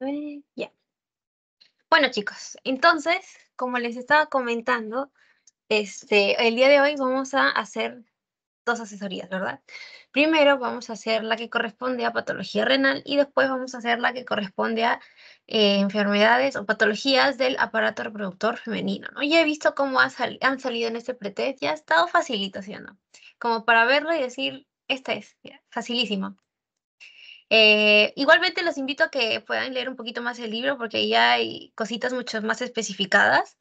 Eh, ya. Bueno, chicos, entonces, como les estaba comentando, este, el día de hoy vamos a hacer dos asesorías, ¿verdad? Primero vamos a hacer la que corresponde a patología renal y después vamos a hacer la que corresponde a eh, enfermedades o patologías del aparato reproductor femenino, ¿no? Ya he visto cómo han salido en este pretest, ya ha estado facilito, Como para verlo y decir, esta es, facilísima. facilísimo. Eh, igualmente los invito a que puedan leer un poquito más el libro porque ahí hay cositas mucho más especificadas.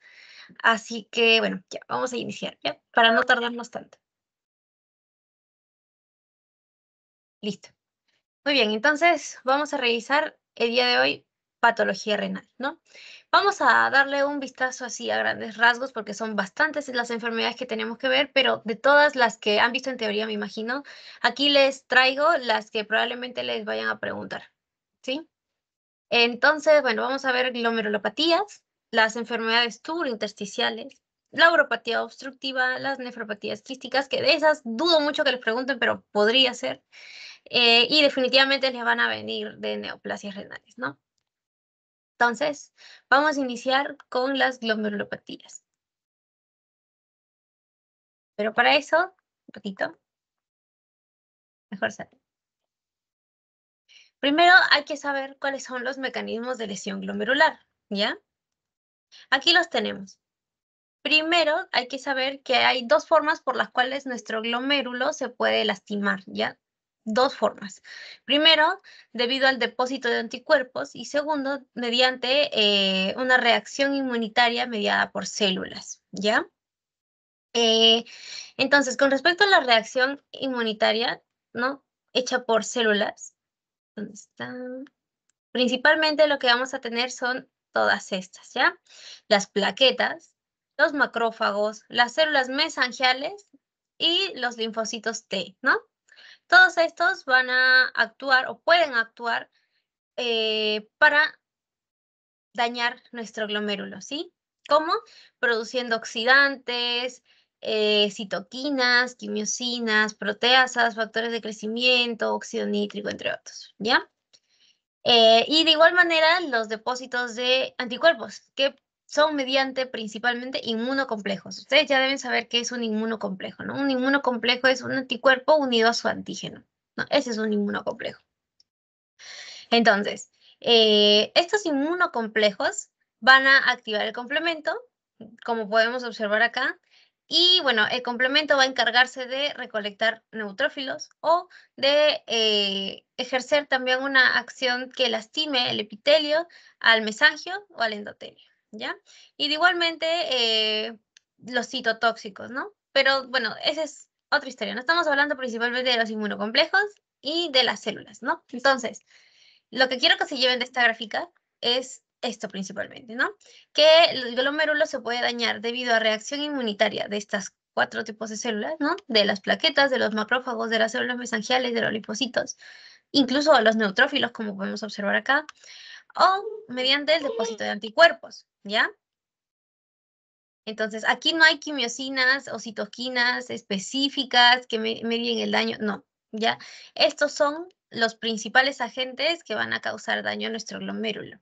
Así que bueno, ya vamos a iniciar, ¿ya? Para no tardarnos tanto. Listo. Muy bien, entonces vamos a revisar el día de hoy patología renal, ¿no? Vamos a darle un vistazo así a grandes rasgos porque son bastantes las enfermedades que tenemos que ver, pero de todas las que han visto en teoría, me imagino, aquí les traigo las que probablemente les vayan a preguntar, ¿sí? Entonces, bueno, vamos a ver glomerulopatías, las enfermedades tubo-intersticiales, la uropatía obstructiva, las nefropatías crísticas, que de esas dudo mucho que les pregunten, pero podría ser. Eh, y definitivamente les van a venir de neoplasias renales, ¿no? Entonces, vamos a iniciar con las glomerulopatías. Pero para eso, un poquito, mejor sale. Primero hay que saber cuáles son los mecanismos de lesión glomerular, ¿ya? Aquí los tenemos. Primero hay que saber que hay dos formas por las cuales nuestro glomérulo se puede lastimar, ¿ya? dos formas. Primero, debido al depósito de anticuerpos y segundo, mediante eh, una reacción inmunitaria mediada por células, ¿ya? Eh, entonces, con respecto a la reacción inmunitaria, ¿no? Hecha por células, ¿dónde están? Principalmente lo que vamos a tener son todas estas, ¿ya? Las plaquetas, los macrófagos, las células mesangiales y los linfocitos T, ¿no? Todos estos van a actuar o pueden actuar eh, para dañar nuestro glomérulo, ¿sí? ¿Cómo? Produciendo oxidantes, eh, citoquinas, quimiosinas, proteasas, factores de crecimiento, óxido nítrico, entre otros, ¿ya? Eh, y de igual manera, los depósitos de anticuerpos, que son mediante principalmente inmunocomplejos. Ustedes ya deben saber qué es un inmunocomplejo, ¿no? Un inmunocomplejo es un anticuerpo unido a su antígeno, ¿no? Ese es un inmunocomplejo. Entonces, eh, estos inmunocomplejos van a activar el complemento, como podemos observar acá, y bueno, el complemento va a encargarse de recolectar neutrófilos o de eh, ejercer también una acción que lastime el epitelio al mesangio o al endotelio. Y de igualmente eh, los citotóxicos, ¿no? Pero bueno, esa es otra historia. No estamos hablando principalmente de los inmunocomplejos y de las células, ¿no? Entonces, lo que quiero que se lleven de esta gráfica es esto principalmente, ¿no? Que el glomérulo se puede dañar debido a reacción inmunitaria de estas cuatro tipos de células, ¿no? De las plaquetas, de los macrófagos, de las células mesangiales, de los lipocitos, incluso a los neutrófilos, como podemos observar acá, o mediante el depósito de anticuerpos, ¿ya? Entonces, aquí no hay quimiosinas o citoquinas específicas que medien el daño, no, ¿ya? Estos son los principales agentes que van a causar daño a nuestro glomérulo.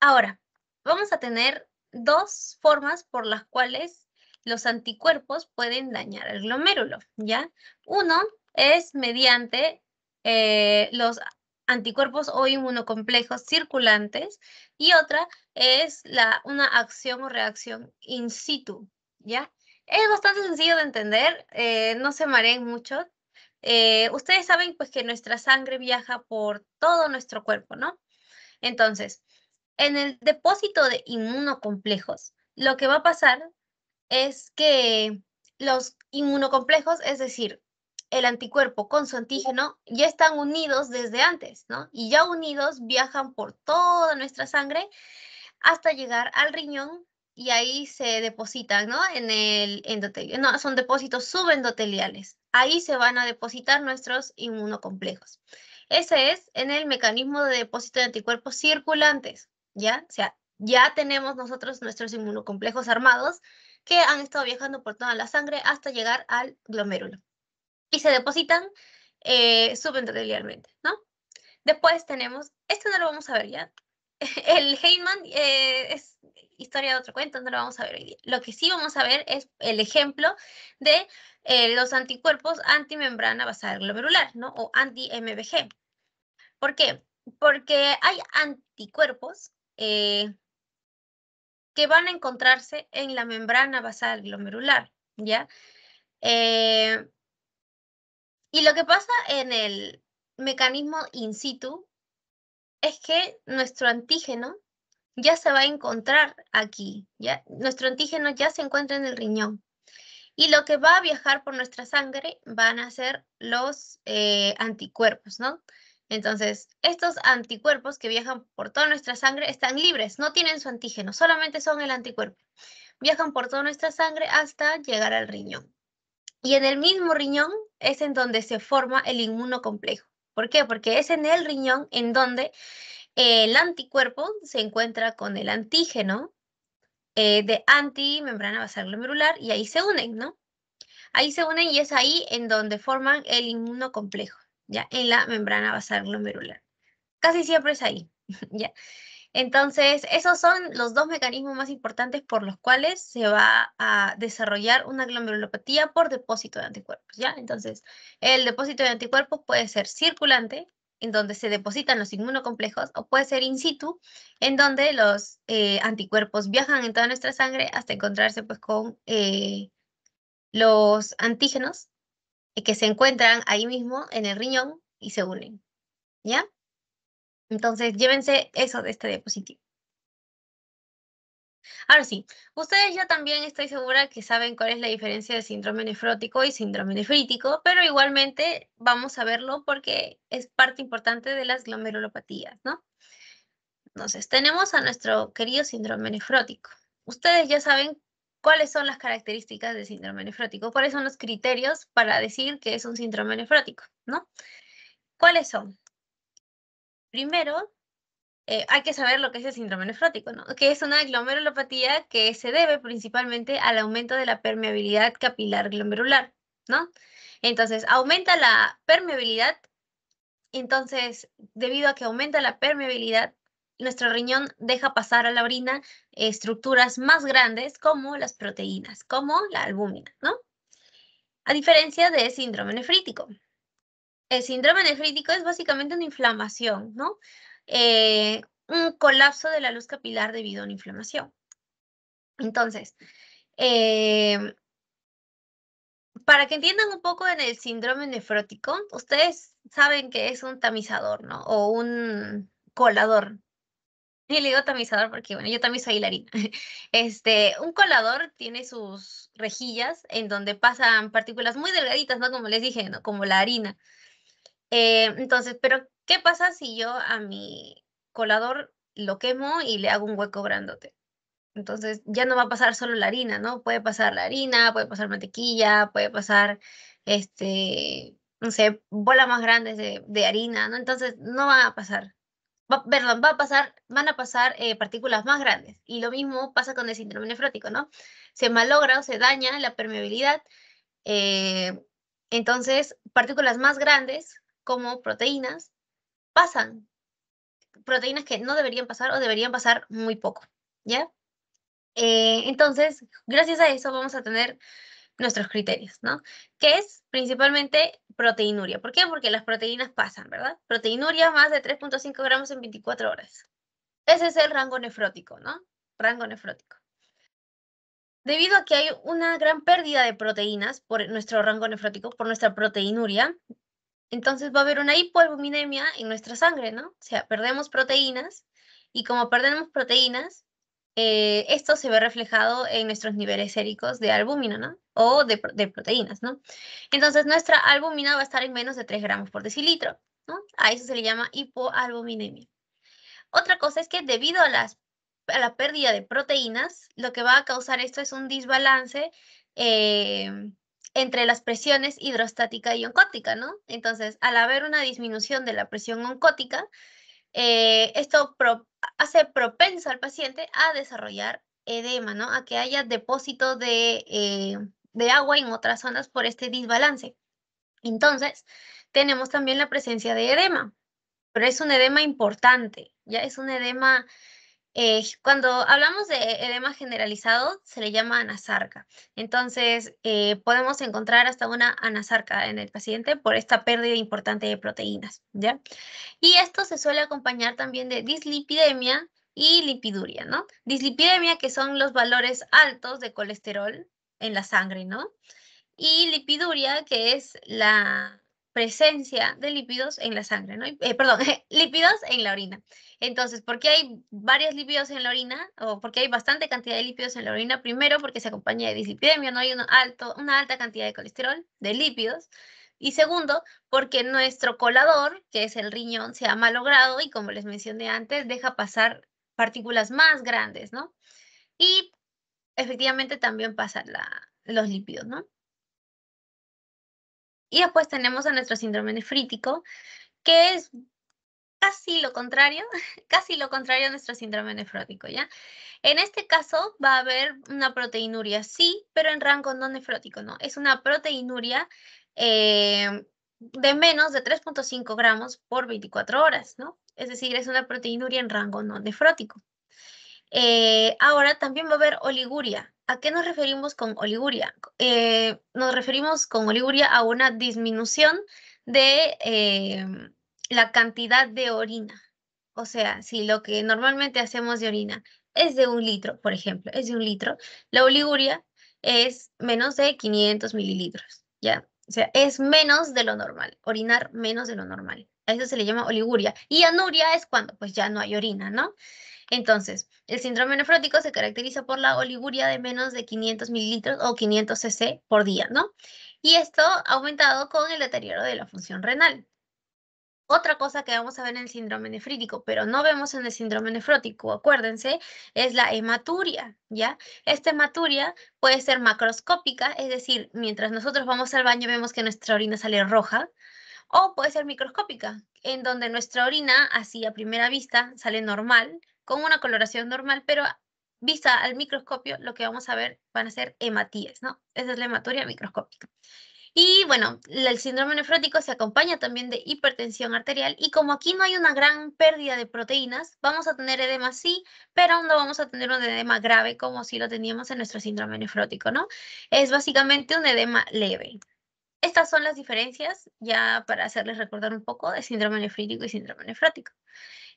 Ahora, vamos a tener dos formas por las cuales los anticuerpos pueden dañar el glomérulo, ¿ya? Uno es mediante eh, los anticuerpos o inmunocomplejos circulantes y otra es la, una acción o reacción in situ, ¿ya? Es bastante sencillo de entender, eh, no se mareen mucho. Eh, ustedes saben pues que nuestra sangre viaja por todo nuestro cuerpo, ¿no? Entonces, en el depósito de inmunocomplejos, lo que va a pasar es que los inmunocomplejos, es decir, el anticuerpo con su antígeno ya están unidos desde antes, ¿no? Y ya unidos viajan por toda nuestra sangre hasta llegar al riñón y ahí se depositan, ¿no? En el endotelio. No, son depósitos subendoteliales. Ahí se van a depositar nuestros inmunocomplejos. Ese es en el mecanismo de depósito de anticuerpos circulantes, ¿ya? O sea, ya tenemos nosotros nuestros inmunocomplejos armados que han estado viajando por toda la sangre hasta llegar al glomérulo y se depositan eh, subendotelialmente, ¿no? Después tenemos, esto no lo vamos a ver ya, el Heyman eh, es historia de otro cuento, no lo vamos a ver hoy Lo que sí vamos a ver es el ejemplo de eh, los anticuerpos antimembrana basal glomerular, ¿no? O anti-MBG. ¿Por qué? Porque hay anticuerpos eh, que van a encontrarse en la membrana basal glomerular, ¿ya? Eh, y lo que pasa en el mecanismo in situ es que nuestro antígeno ya se va a encontrar aquí, ya, nuestro antígeno ya se encuentra en el riñón. Y lo que va a viajar por nuestra sangre van a ser los eh, anticuerpos, ¿no? Entonces, estos anticuerpos que viajan por toda nuestra sangre están libres, no tienen su antígeno, solamente son el anticuerpo. Viajan por toda nuestra sangre hasta llegar al riñón. Y en el mismo riñón es en donde se forma el inmunocomplejo. ¿Por qué? Porque es en el riñón en donde el anticuerpo se encuentra con el antígeno eh, de antimembrana basal glomerular y ahí se unen, ¿no? Ahí se unen y es ahí en donde forman el inmunocomplejo, ya en la membrana basal glomerular. Casi siempre es ahí, ya. Entonces, esos son los dos mecanismos más importantes por los cuales se va a desarrollar una glomerulopatía por depósito de anticuerpos, ¿ya? Entonces, el depósito de anticuerpos puede ser circulante, en donde se depositan los inmunocomplejos, o puede ser in situ, en donde los eh, anticuerpos viajan en toda nuestra sangre hasta encontrarse pues con eh, los antígenos eh, que se encuentran ahí mismo en el riñón y se unen, ¿ya? Entonces, llévense eso de este diapositivo. Ahora sí, ustedes ya también estoy segura que saben cuál es la diferencia de síndrome nefrótico y síndrome nefrítico, pero igualmente vamos a verlo porque es parte importante de las glomerulopatías, ¿no? Entonces, tenemos a nuestro querido síndrome nefrótico. Ustedes ya saben cuáles son las características del síndrome nefrótico, cuáles son los criterios para decir que es un síndrome nefrótico, ¿no? ¿Cuáles son? Primero, eh, hay que saber lo que es el síndrome nefrótico, ¿no? que es una glomerulopatía que se debe principalmente al aumento de la permeabilidad capilar glomerular, ¿no? Entonces, aumenta la permeabilidad, entonces, debido a que aumenta la permeabilidad, nuestro riñón deja pasar a la orina estructuras más grandes como las proteínas, como la albúmina, ¿no? A diferencia de síndrome nefrítico, el síndrome nefrítico es básicamente una inflamación, ¿no? Eh, un colapso de la luz capilar debido a una inflamación. Entonces, eh, para que entiendan un poco en el síndrome nefrótico, ustedes saben que es un tamizador, ¿no? O un colador. Y le digo tamizador porque, bueno, yo también soy harina. Este, un colador tiene sus rejillas en donde pasan partículas muy delgaditas, ¿no? Como les dije, ¿no? Como la harina. Eh, entonces, pero ¿qué pasa si yo a mi colador lo quemo y le hago un hueco grandote? Entonces ya no va a pasar solo la harina, ¿no? Puede pasar la harina, puede pasar mantequilla, puede pasar, este, no sé, bolas más grandes de, harina, ¿no? Entonces no va a pasar. perdón, va a pasar, van a pasar eh, partículas más grandes. Y lo mismo pasa con el síndrome nefrótico, ¿no? Se malogra o se daña la permeabilidad. Eh, entonces, partículas más grandes como proteínas pasan. Proteínas que no deberían pasar o deberían pasar muy poco, ¿ya? Eh, entonces, gracias a eso vamos a tener nuestros criterios, ¿no? Que es principalmente proteinuria. ¿Por qué? Porque las proteínas pasan, ¿verdad? Proteinuria más de 3.5 gramos en 24 horas. Ese es el rango nefrótico, ¿no? Rango nefrótico. Debido a que hay una gran pérdida de proteínas por nuestro rango nefrótico, por nuestra proteinuria, entonces va a haber una hipoalbuminemia en nuestra sangre, ¿no? O sea, perdemos proteínas y como perdemos proteínas, eh, esto se ve reflejado en nuestros niveles séricos de albúmina, ¿no? O de, proteínas, ¿no? Entonces nuestra albúmina va a estar en menos de 3 gramos por decilitro, ¿no? A eso se le llama hipoalbuminemia. Otra cosa es que debido a, la pérdida de proteínas, lo que va a causar esto es un desbalance eh, entre las presiones hidrostática y oncótica, ¿no? Entonces, al haber una disminución de la presión oncótica, eh, esto hace propenso al paciente a desarrollar edema, ¿no? A que haya depósito de, eh, de agua en otras zonas por este desbalance. Entonces, tenemos también la presencia de edema, pero es un edema importante, ya es un edema eh, cuando hablamos de edema generalizado, se le llama anasarca. Entonces, eh, podemos encontrar hasta una anasarca en el paciente por esta pérdida importante de proteínas, ¿ya? Y esto se suele acompañar también de dislipidemia y lipiduria, ¿no? Dislipidemia, que son los valores altos de colesterol en la sangre, ¿no? Y lipiduria, que es la presencia de lípidos en la sangre, ¿no? Eh, perdón, lípidos en la orina. Entonces, ¿por qué hay varios lípidos en la orina? O por qué hay bastante cantidad de lípidos en la orina? Primero, porque se acompaña de dislipidemia, no hay un alto, una alta cantidad de colesterol, de lípidos. Y segundo, porque nuestro colador, que es el riñón, se ha malogrado y como les mencioné antes, deja pasar partículas más grandes, ¿no? Y efectivamente también pasan los lípidos, ¿no? Y después tenemos a nuestro síndrome nefrítico, que es casi lo contrario, casi lo contrario a nuestro síndrome nefrótico, ¿ya? En este caso va a haber una proteinuria, sí, pero en rango no nefrótico, ¿no? Es una proteinuria eh, de menos de 3.5 gramos por 24 horas, ¿no? Es decir, es una proteinuria en rango no nefrótico. Eh, ahora también va a haber oliguria. ¿A qué nos referimos con oliguria? Eh, nos referimos con oliguria a una disminución de em, la cantidad de orina. O sea, si lo que normalmente hacemos de orina es de un litro, por ejemplo, es de un litro, la oliguria es menos de 500 mililitros, ¿ya? O sea, es menos de lo normal, orinar menos de lo normal. A eso se le llama oliguria. Y anuria es cuando pues ya no hay orina, ¿no? Entonces, el síndrome nefrótico se caracteriza por la oliguria de menos de 500 mililitros o 500 cc por día, ¿no? Y esto ha aumentado con el deterioro de la función renal. Otra cosa que vamos a ver en el síndrome nefrítico, pero no vemos en el síndrome nefrótico, acuérdense, es la hematuria, ¿ya? Esta hematuria puede ser macroscópica, es decir, mientras nosotros vamos al baño vemos que nuestra orina sale roja, o puede ser microscópica, en donde nuestra orina, así a primera vista, sale normal, con una coloración normal, pero vista al microscopio, lo que vamos a ver van a ser hematías, ¿no? Esa es la hematuria microscópica. Y bueno, el síndrome nefrótico se acompaña también de hipertensión arterial y como aquí no hay una gran pérdida de proteínas, vamos a tener edema sí, pero no vamos a tener un edema grave como si lo teníamos en nuestro síndrome nefrótico, ¿no? Es básicamente un edema leve. Estas son las diferencias, ya para hacerles recordar un poco, de síndrome nefrítico y síndrome nefrótico.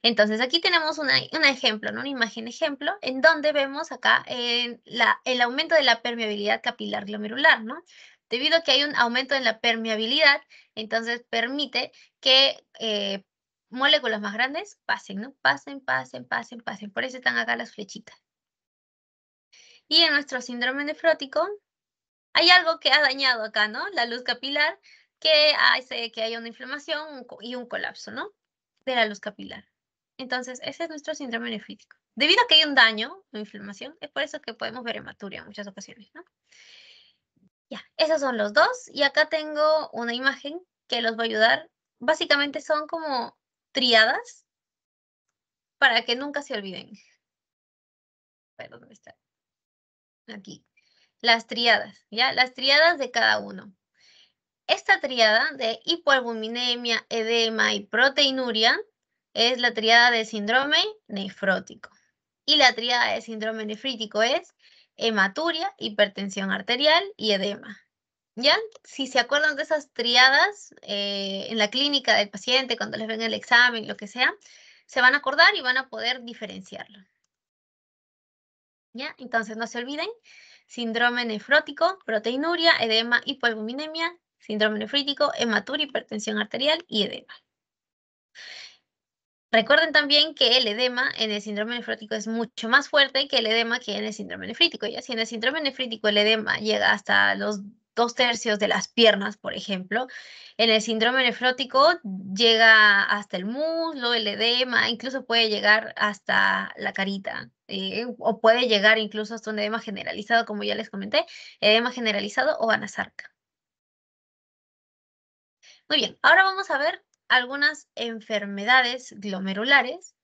Entonces, aquí tenemos un ejemplo, una imagen ejemplo, en donde vemos acá en el aumento de la permeabilidad capilar glomerular, ¿no? Debido a que hay un aumento en la permeabilidad, entonces permite que eh, moléculas más grandes pasen, ¿no? Pasen, pasen, pasen, pasen. Por eso están acá las flechitas. Y en nuestro síndrome nefrótico hay algo que ha dañado acá, ¿no? La luz capilar que hace que haya una inflamación y un colapso, ¿no? De la luz capilar. Entonces, ese es nuestro síndrome nefrítico. Debido a que hay un daño una inflamación, es por eso que podemos ver hematuria en muchas ocasiones, ¿no? Ya, esos son los dos. Y acá tengo una imagen que los va a ayudar. Básicamente son como triadas para que nunca se olviden. Perdón, está? Aquí las triadas, ¿ya? Las triadas de cada uno. Esta triada de hipoalbuminemia, edema y proteinuria es la triada de síndrome nefrótico. Y la triada de síndrome nefrítico es hematuria, hipertensión arterial y edema. ¿Ya? Si se acuerdan de esas triadas eh, en la clínica del paciente, cuando les ven el examen, lo que sea, se van a acordar y van a poder diferenciarlo. ¿Ya? Entonces no se olviden síndrome nefrótico, proteinuria, edema, hipoalbuminemia, síndrome nefrítico, hematuria, hipertensión arterial y edema. Recuerden también que el edema en el síndrome nefrótico es mucho más fuerte que el edema que en el síndrome nefrítico. Y si en el síndrome nefrítico el edema llega hasta los dos tercios de las piernas, por ejemplo, en el síndrome nefrótico llega hasta el muslo, el edema, incluso puede llegar hasta la carita. Eh, o puede llegar incluso hasta un edema generalizado, como ya les comenté, edema generalizado o anasarca. Muy bien, ahora vamos a ver algunas enfermedades glomerulares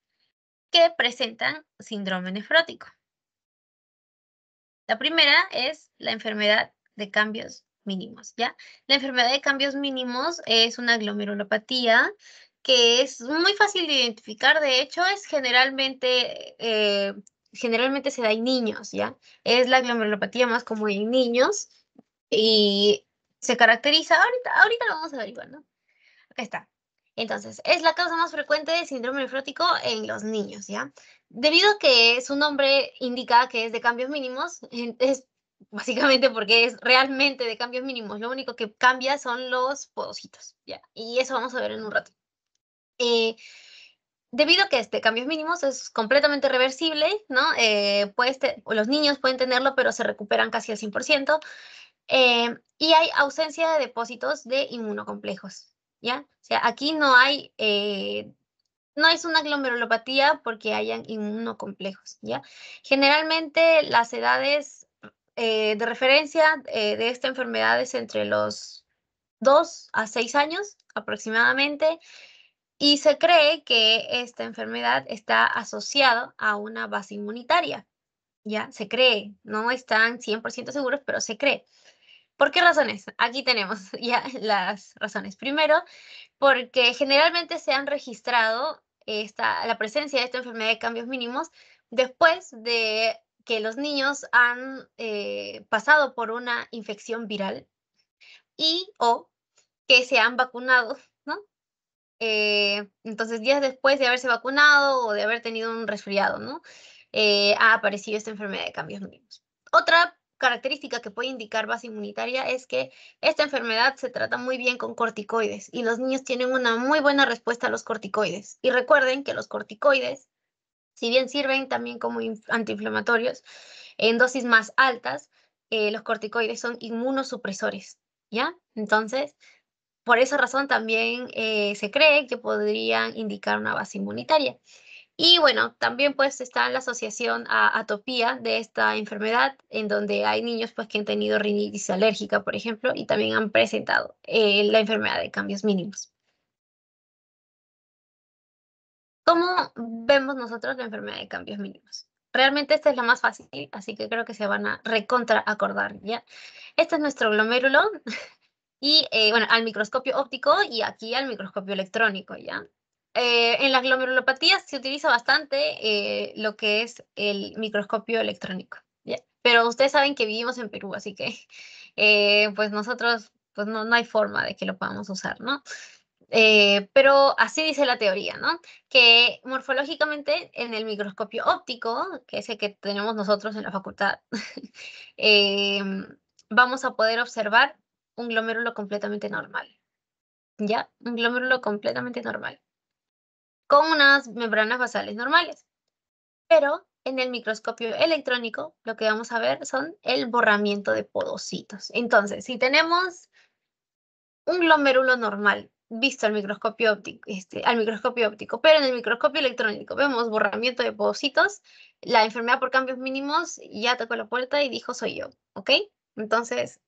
que presentan síndrome nefrótico. La primera es la enfermedad de cambios mínimos, ¿ya? La enfermedad de cambios mínimos es una glomerulopatía que es muy fácil de identificar, de hecho es generalmente eh, generalmente se da en niños, ¿ya? Es la glomerulopatía más común en niños y se caracteriza, ahorita, ahorita lo vamos a averiguar, ¿no? Acá está. Entonces, es la causa más frecuente de síndrome nefrótico en los niños, ¿ya? Debido a que su nombre indica que es de cambios mínimos, es básicamente porque es realmente de cambios mínimos. Lo único que cambia son los podocitos, ¿ya? Y eso vamos a ver en un rato. Eh, debido a que este cambios mínimos es completamente reversible, ¿no? Eh, los niños pueden tenerlo, pero se recuperan casi al 100%. Eh, y hay ausencia de depósitos de inmunocomplejos, ¿ya? O sea, aquí no hay, eh, no es una glomerulopatía porque hayan inmunocomplejos, ¿ya? Generalmente las edades de referencia de esta enfermedad es entre los 2 a 6 años aproximadamente. Y se cree que esta enfermedad está asociada a una base inmunitaria. Ya, se cree, no están 100% seguros, pero se cree. ¿Por qué razones? Aquí tenemos ya las razones. Primero, porque generalmente se han registrado esta, la presencia de esta enfermedad de cambios mínimos después de que los niños han eh, pasado por una infección viral y o que se han vacunado eh, entonces días después de haberse vacunado o de haber tenido un resfriado, ¿no? Eh, ha aparecido esta enfermedad de cambios mínimos. Otra característica que puede indicar base inmunitaria es que esta enfermedad se trata muy bien con corticoides y los niños tienen una muy buena respuesta a los corticoides. Y recuerden que los corticoides, si bien sirven también como antiinflamatorios, en dosis más altas, eh, los corticoides son inmunosupresores, ¿ya? Entonces, por esa razón también eh, se cree que podrían indicar una base inmunitaria. Y bueno, también pues está la asociación a atopía de esta enfermedad, en donde hay niños pues que han tenido rinitis alérgica, por ejemplo, y también han presentado eh, la enfermedad de cambios mínimos. ¿Cómo vemos nosotros la enfermedad de cambios mínimos? Realmente esta es la más fácil, así que creo que se van a recontra acordar, ¿ya? Este es nuestro glomérulo, y eh, bueno, al microscopio óptico y aquí al microscopio electrónico, ¿ya? Eh, en la glomerulopatía se utiliza bastante eh, lo que es el microscopio electrónico, ¿ya? Pero ustedes saben que vivimos en Perú, así que pues nosotros, pues no, hay forma de que lo podamos usar, ¿no? pero así dice la teoría, ¿no? Que morfológicamente en el microscopio óptico, que es el que tenemos nosotros en la facultad, vamos a poder observar un glomérulo completamente normal. ¿Ya? Un glomérulo completamente normal. Con unas membranas basales normales. Pero en el microscopio electrónico lo que vamos a ver son el borramiento de podocitos. Entonces, si tenemos un glomérulo normal visto al microscopio óptico, este, al microscopio óptico, pero en el microscopio electrónico vemos borramiento de podocitos, la enfermedad por cambios mínimos ya tocó la puerta y dijo soy yo, ¿ok? Entonces,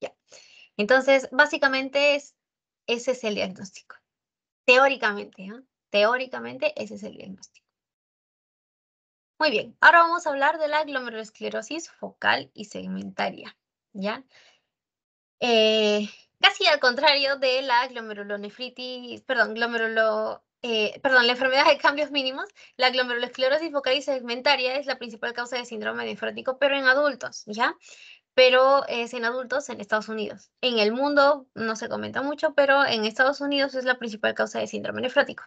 ya. Entonces, básicamente es, ese es el diagnóstico. Teóricamente, ¿ah? teóricamente ese es el diagnóstico. Muy bien, ahora vamos a hablar de la glomerulosclerosis focal y segmentaria, ¿ya? Eh, casi al contrario de la glomerulonefritis, perdón, glomerulo, eh, perdón, la enfermedad de cambios mínimos, la glomerulosclerosis focal y segmentaria es la principal causa de síndrome nefrótico, pero en adultos, ¿ya? pero es eh, en adultos en Estados Unidos. En el mundo no se comenta mucho, pero en Estados Unidos es la principal causa de síndrome nefrótico.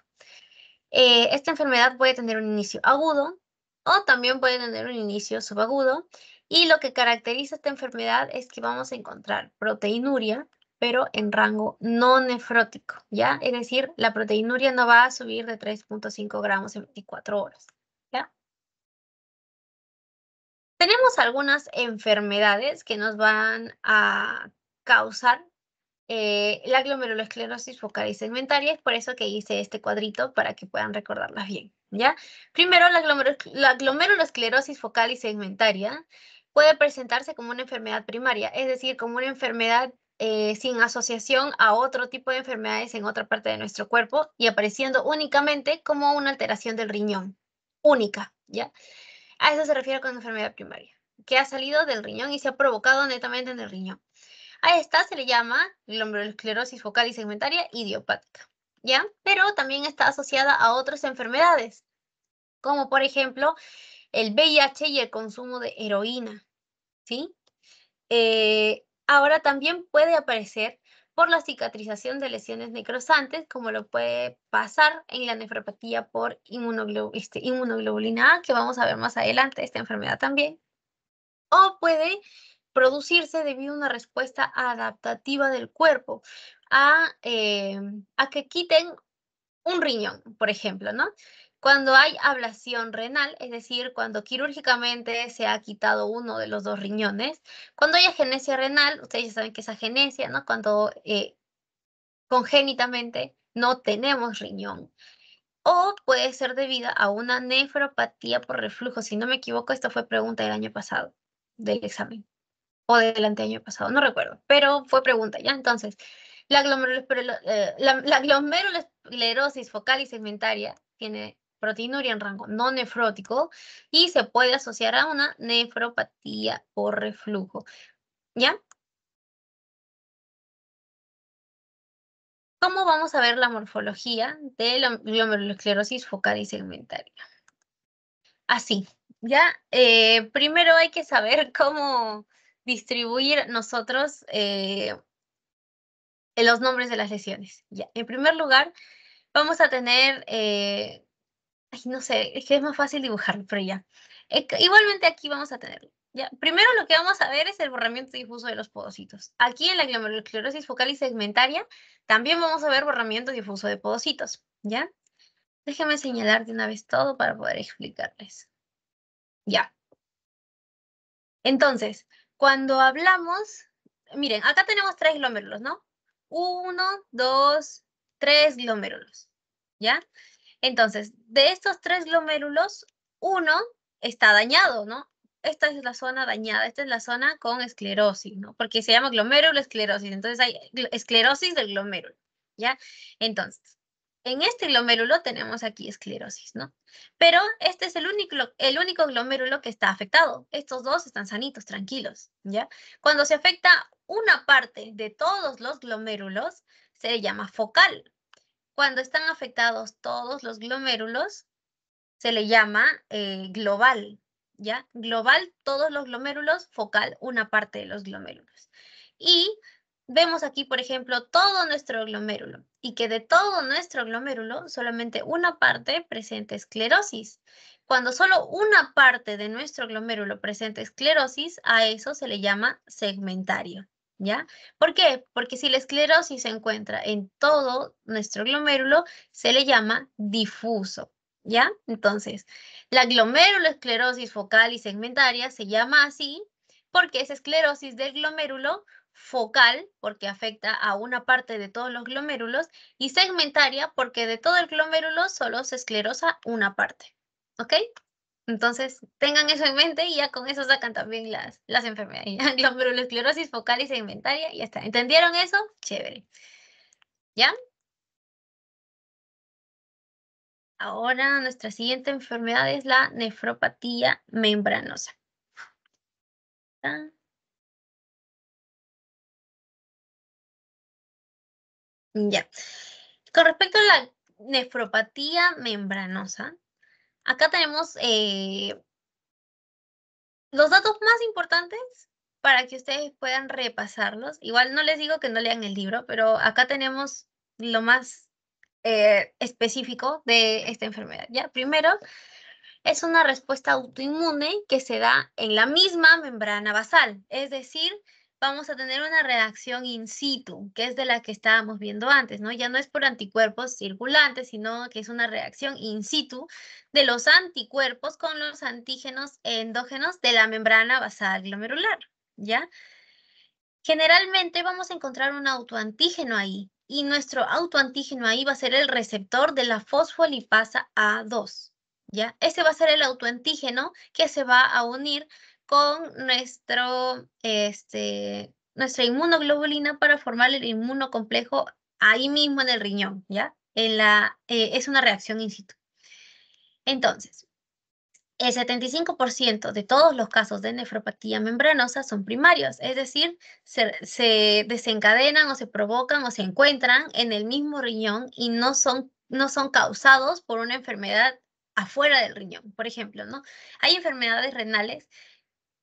Eh, esta enfermedad puede tener un inicio agudo o también puede tener un inicio subagudo y lo que caracteriza esta enfermedad es que vamos a encontrar proteinuria, pero en rango no nefrótico, ¿ya? Es decir, la proteinuria no va a subir de 3.5 gramos en 24 horas, ¿ya? Tenemos algunas enfermedades que nos van a causar eh, la glomerulosclerosis focal y segmentaria, es por eso que hice este cuadrito para que puedan recordarlas bien, ¿ya? Primero, la, la glomerulosclerosis focal y segmentaria puede presentarse como una enfermedad primaria, es decir, como una enfermedad eh, sin asociación a otro tipo de enfermedades en otra parte de nuestro cuerpo y apareciendo únicamente como una alteración del riñón, única, ¿ya? A eso se refiere con enfermedad primaria, que ha salido del riñón y se ha provocado netamente en el riñón. A esta se le llama glomerulosclerosis focal y segmentaria idiopática, ¿ya? Pero también está asociada a otras enfermedades, como por ejemplo el VIH y el consumo de heroína, ¿sí? Eh, ahora también puede aparecer por la cicatrización de lesiones necrosantes, como lo puede pasar en la nefropatía por este, inmunoglobulina A, que vamos a ver más adelante esta enfermedad también, o puede producirse debido a una respuesta adaptativa del cuerpo a, eh, a que quiten un riñón, por ejemplo, ¿no? Cuando hay ablación renal, es decir, cuando quirúrgicamente se ha quitado uno de los dos riñones, cuando hay agenesia renal, ustedes ya saben que es agenesia, ¿no? Cuando eh, congénitamente no tenemos riñón. O puede ser debida a una nefropatía por reflujo. Si no me equivoco, esta fue pregunta del año pasado, del examen, o del anteaño pasado, no recuerdo, pero fue pregunta, ¿ya? Entonces, la, eh, glomerulosclerosis focal y segmentaria tiene proteinuria en rango no nefrótico y se puede asociar a una nefropatía por reflujo. ¿Ya? ¿Cómo vamos a ver la morfología de la glomerulosclerosis focal y segmentaria? Así, ya, eh, primero hay que saber cómo distribuir nosotros eh, los nombres de las lesiones. Ya, en primer lugar, vamos a tener eh, Ay, no sé, es que es más fácil dibujarlo, pero ya. Eh, igualmente aquí vamos a tenerlo. Ya. Primero lo que vamos a ver es el borramiento difuso de los podocitos. Aquí en la glomerulosclerosis focal y segmentaria también vamos a ver borramiento difuso de podocitos, ¿ya? Déjame señalar de una vez todo para poder explicarles. Ya. Entonces, cuando hablamos, miren, acá tenemos tres glomerulos, ¿no? Uno, dos, tres glomerulos. ¿ya? Entonces, de estos tres glomérulos, uno está dañado, ¿no? Esta es la zona dañada, esta es la zona con esclerosis, ¿no? Porque se llama glomérulo esclerosis, entonces hay esclerosis del glomérulo, ¿ya? Entonces, en este glomérulo tenemos aquí esclerosis, ¿no? Pero este es el único, el único glomérulo que está afectado. Estos dos están sanitos, tranquilos, ¿ya? Cuando se afecta una parte de todos los glomérulos, se llama focal. Cuando están afectados todos los glomérulos, se le llama eh, global, ¿ya? Global, todos los glomérulos, focal, una parte de los glomérulos. Y vemos aquí, por ejemplo, todo nuestro glomérulo y que de todo nuestro glomérulo, solamente una parte presenta esclerosis. Cuando solo una parte de nuestro glomérulo presenta esclerosis, a eso se le llama segmentario. ¿Ya? ¿Por qué? Porque si la esclerosis se encuentra en todo nuestro glomérulo, se le llama difuso, ¿ya? Entonces, la glomeruloesclerosis focal y segmentaria se llama así porque es esclerosis del glomérulo focal, porque afecta a una parte de todos los glomérulos, y segmentaria porque de todo el glomérulo solo se esclerosa una parte, ¿ok? Entonces, tengan eso en mente y ya con eso sacan también las, las enfermedades. esclerosis focal y segmentaria, ya está. ¿Entendieron eso? Chévere. ¿Ya? Ahora nuestra siguiente enfermedad es la nefropatía membranosa. Ya. Con respecto a la nefropatía membranosa, Acá tenemos eh, los datos más importantes para que ustedes puedan repasarlos. Igual no les digo que no lean el libro, pero acá tenemos lo más eh, específico de esta enfermedad. ¿ya? Primero, es una respuesta autoinmune que se da en la misma membrana basal, es decir, vamos a tener una reacción in situ, que es de la que estábamos viendo antes, ¿no? Ya no es por anticuerpos circulantes, sino que es una reacción in situ de los anticuerpos con los antígenos endógenos de la membrana basal glomerular, ¿ya? Generalmente vamos a encontrar un autoantígeno ahí, y nuestro autoantígeno ahí va a ser el receptor de la fosfolipasa A2, ¿ya? Ese va a ser el autoantígeno que se va a unir con nuestro, este, nuestra inmunoglobulina para formar el inmunocomplejo ahí mismo en el riñón, ¿ya? En la, eh, es una reacción in situ. Entonces, el 75% de todos los casos de nefropatía membranosa son primarios, es decir, se, desencadenan o se provocan o se encuentran en el mismo riñón y no son, no son causados por una enfermedad afuera del riñón. Por ejemplo, ¿no? Hay enfermedades renales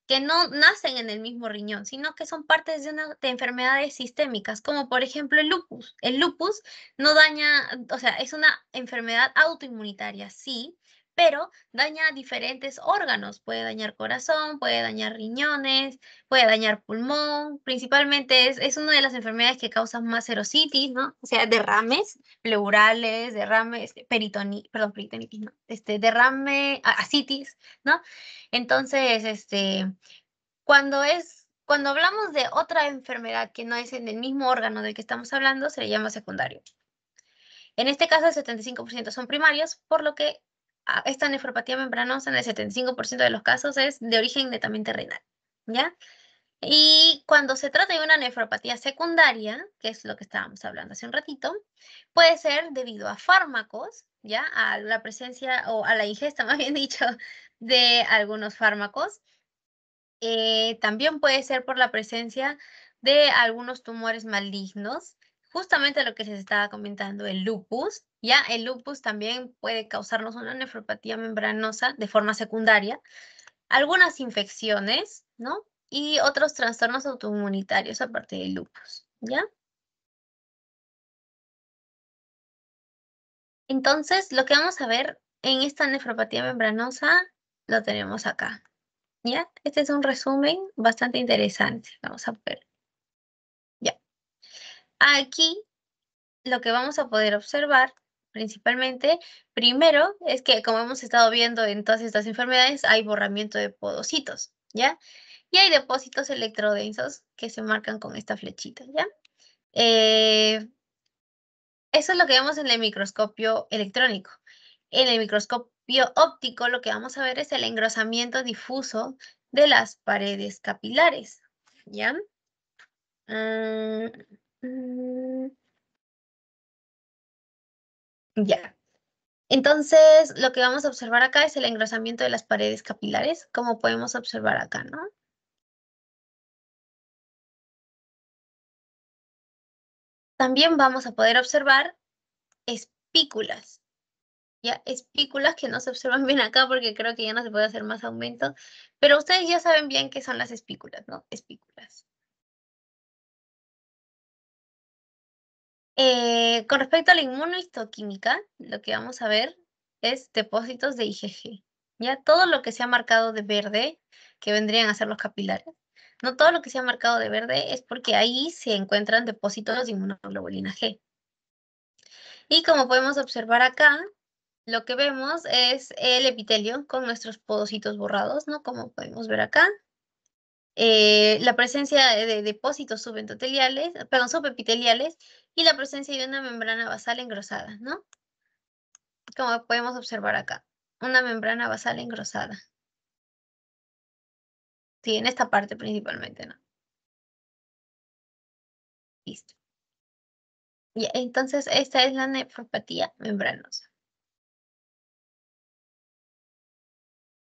que no nacen en el mismo riñón, sino que son partes de, de enfermedades sistémicas, como por ejemplo el lupus. El lupus no daña, o sea, es una enfermedad autoinmunitaria, sí, pero daña diferentes órganos. Puede dañar corazón, puede dañar riñones, puede dañar pulmón. Principalmente es, una de las enfermedades que causan más erositis, ¿no? O sea, derrames pleurales, derrames, este, peritonitis, perdón, peritonitis, ¿no? Este, derrame, asitis, ¿no? Entonces, este, cuando es, cuando hablamos de otra enfermedad que no es en el mismo órgano del que estamos hablando, se le llama secundario. En este caso, el 75% son primarios, por lo que esta nefropatía membranosa en el 75% de los casos es de origen netamente renal, ¿ya? Y cuando se trata de una nefropatía secundaria, que es lo que estábamos hablando hace un ratito, puede ser debido a fármacos, ¿ya? A la presencia o a la ingesta, más bien dicho, de algunos fármacos. Eh, también puede ser por la presencia de algunos tumores malignos justamente lo que se estaba comentando, el lupus, ya el lupus también puede causarnos una nefropatía membranosa de forma secundaria, algunas infecciones, ¿no? Y otros trastornos autoinmunitarios aparte del lupus, ¿ya? Entonces, lo que vamos a ver en esta nefropatía membranosa lo tenemos acá, ¿ya? Este es un resumen bastante interesante, vamos a ver. Aquí lo que vamos a poder observar principalmente, primero es que como hemos estado viendo en todas estas enfermedades, hay borramiento de podocitos, ¿ya? Y hay depósitos electrodensos que se marcan con esta flechita, ¿ya? Eh, eso es lo que vemos en el microscopio electrónico. En el microscopio óptico lo que vamos a ver es el engrosamiento difuso de las paredes capilares, ¿ya? Mm, Mm, ya. Entonces, lo que vamos a observar acá es el engrosamiento de las paredes capilares, como podemos observar acá, ¿no? También vamos a poder observar espículas. Ya, espículas que no se observan bien acá porque creo que ya no se puede hacer más aumento, pero ustedes ya saben bien qué son las espículas, ¿no? Espículas. Eh, con respecto a la inmunohistoquímica, lo que vamos a ver es depósitos de IgG. Ya todo lo que se ha marcado de verde, que vendrían a ser los capilares, no todo lo que se ha marcado de verde es porque ahí se encuentran depósitos de inmunoglobulina G. Y como podemos observar acá, lo que vemos es el epitelio con nuestros podocitos borrados, ¿no? Como podemos ver acá. Eh, la presencia de depósitos subendoteliales, perdón, subepiteliales y la presencia de una membrana basal engrosada, ¿no? Como podemos observar acá, una membrana basal engrosada. Sí, en esta parte principalmente, ¿no? Listo. Y entonces, esta es la nefropatía membranosa.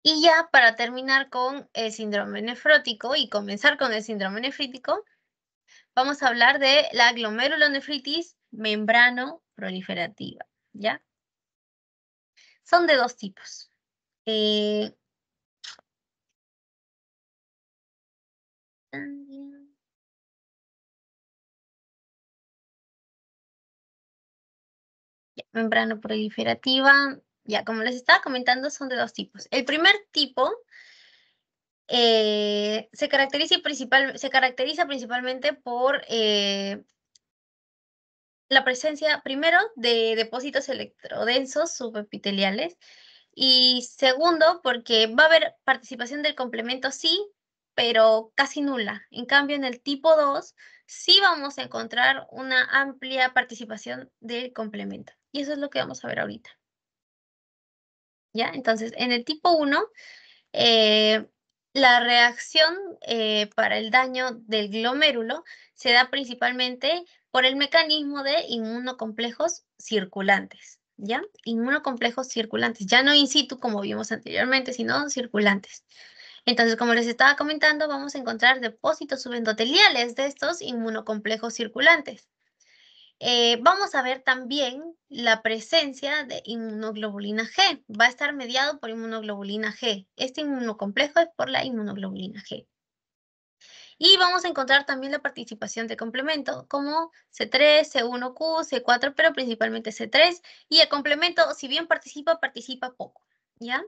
Y ya para terminar con el síndrome nefrótico y comenzar con el síndrome nefrítico, vamos a hablar de la glomerulonefritis membrano proliferativa, ¿ya? Son de dos tipos. Eh... membrano proliferativa, ya como les estaba comentando, son de dos tipos. El primer tipo eh, se, caracteriza se caracteriza principalmente por eh, la presencia, primero, de depósitos electrodensos subepiteliales y segundo, porque va a haber participación del complemento sí, pero casi nula. En cambio, en el tipo 2 sí vamos a encontrar una amplia participación del complemento. Y eso es lo que vamos a ver ahorita. ¿Ya? Entonces, en el tipo 1, la reacción eh, para el daño del glomérulo se da principalmente por el mecanismo de inmunocomplejos circulantes, ¿ya? Inmunocomplejos circulantes, ya no in situ como vimos anteriormente, sino circulantes. Entonces, como les estaba comentando, vamos a encontrar depósitos subendoteliales de estos inmunocomplejos circulantes. Eh, vamos a ver también la presencia de inmunoglobulina G. Va a estar mediado por inmunoglobulina G. Este inmunocomplejo es por la inmunoglobulina G. Y vamos a encontrar también la participación de complemento, como C3, C1Q, C4, pero principalmente C3. Y el complemento, si bien participa, participa poco, ¿ya?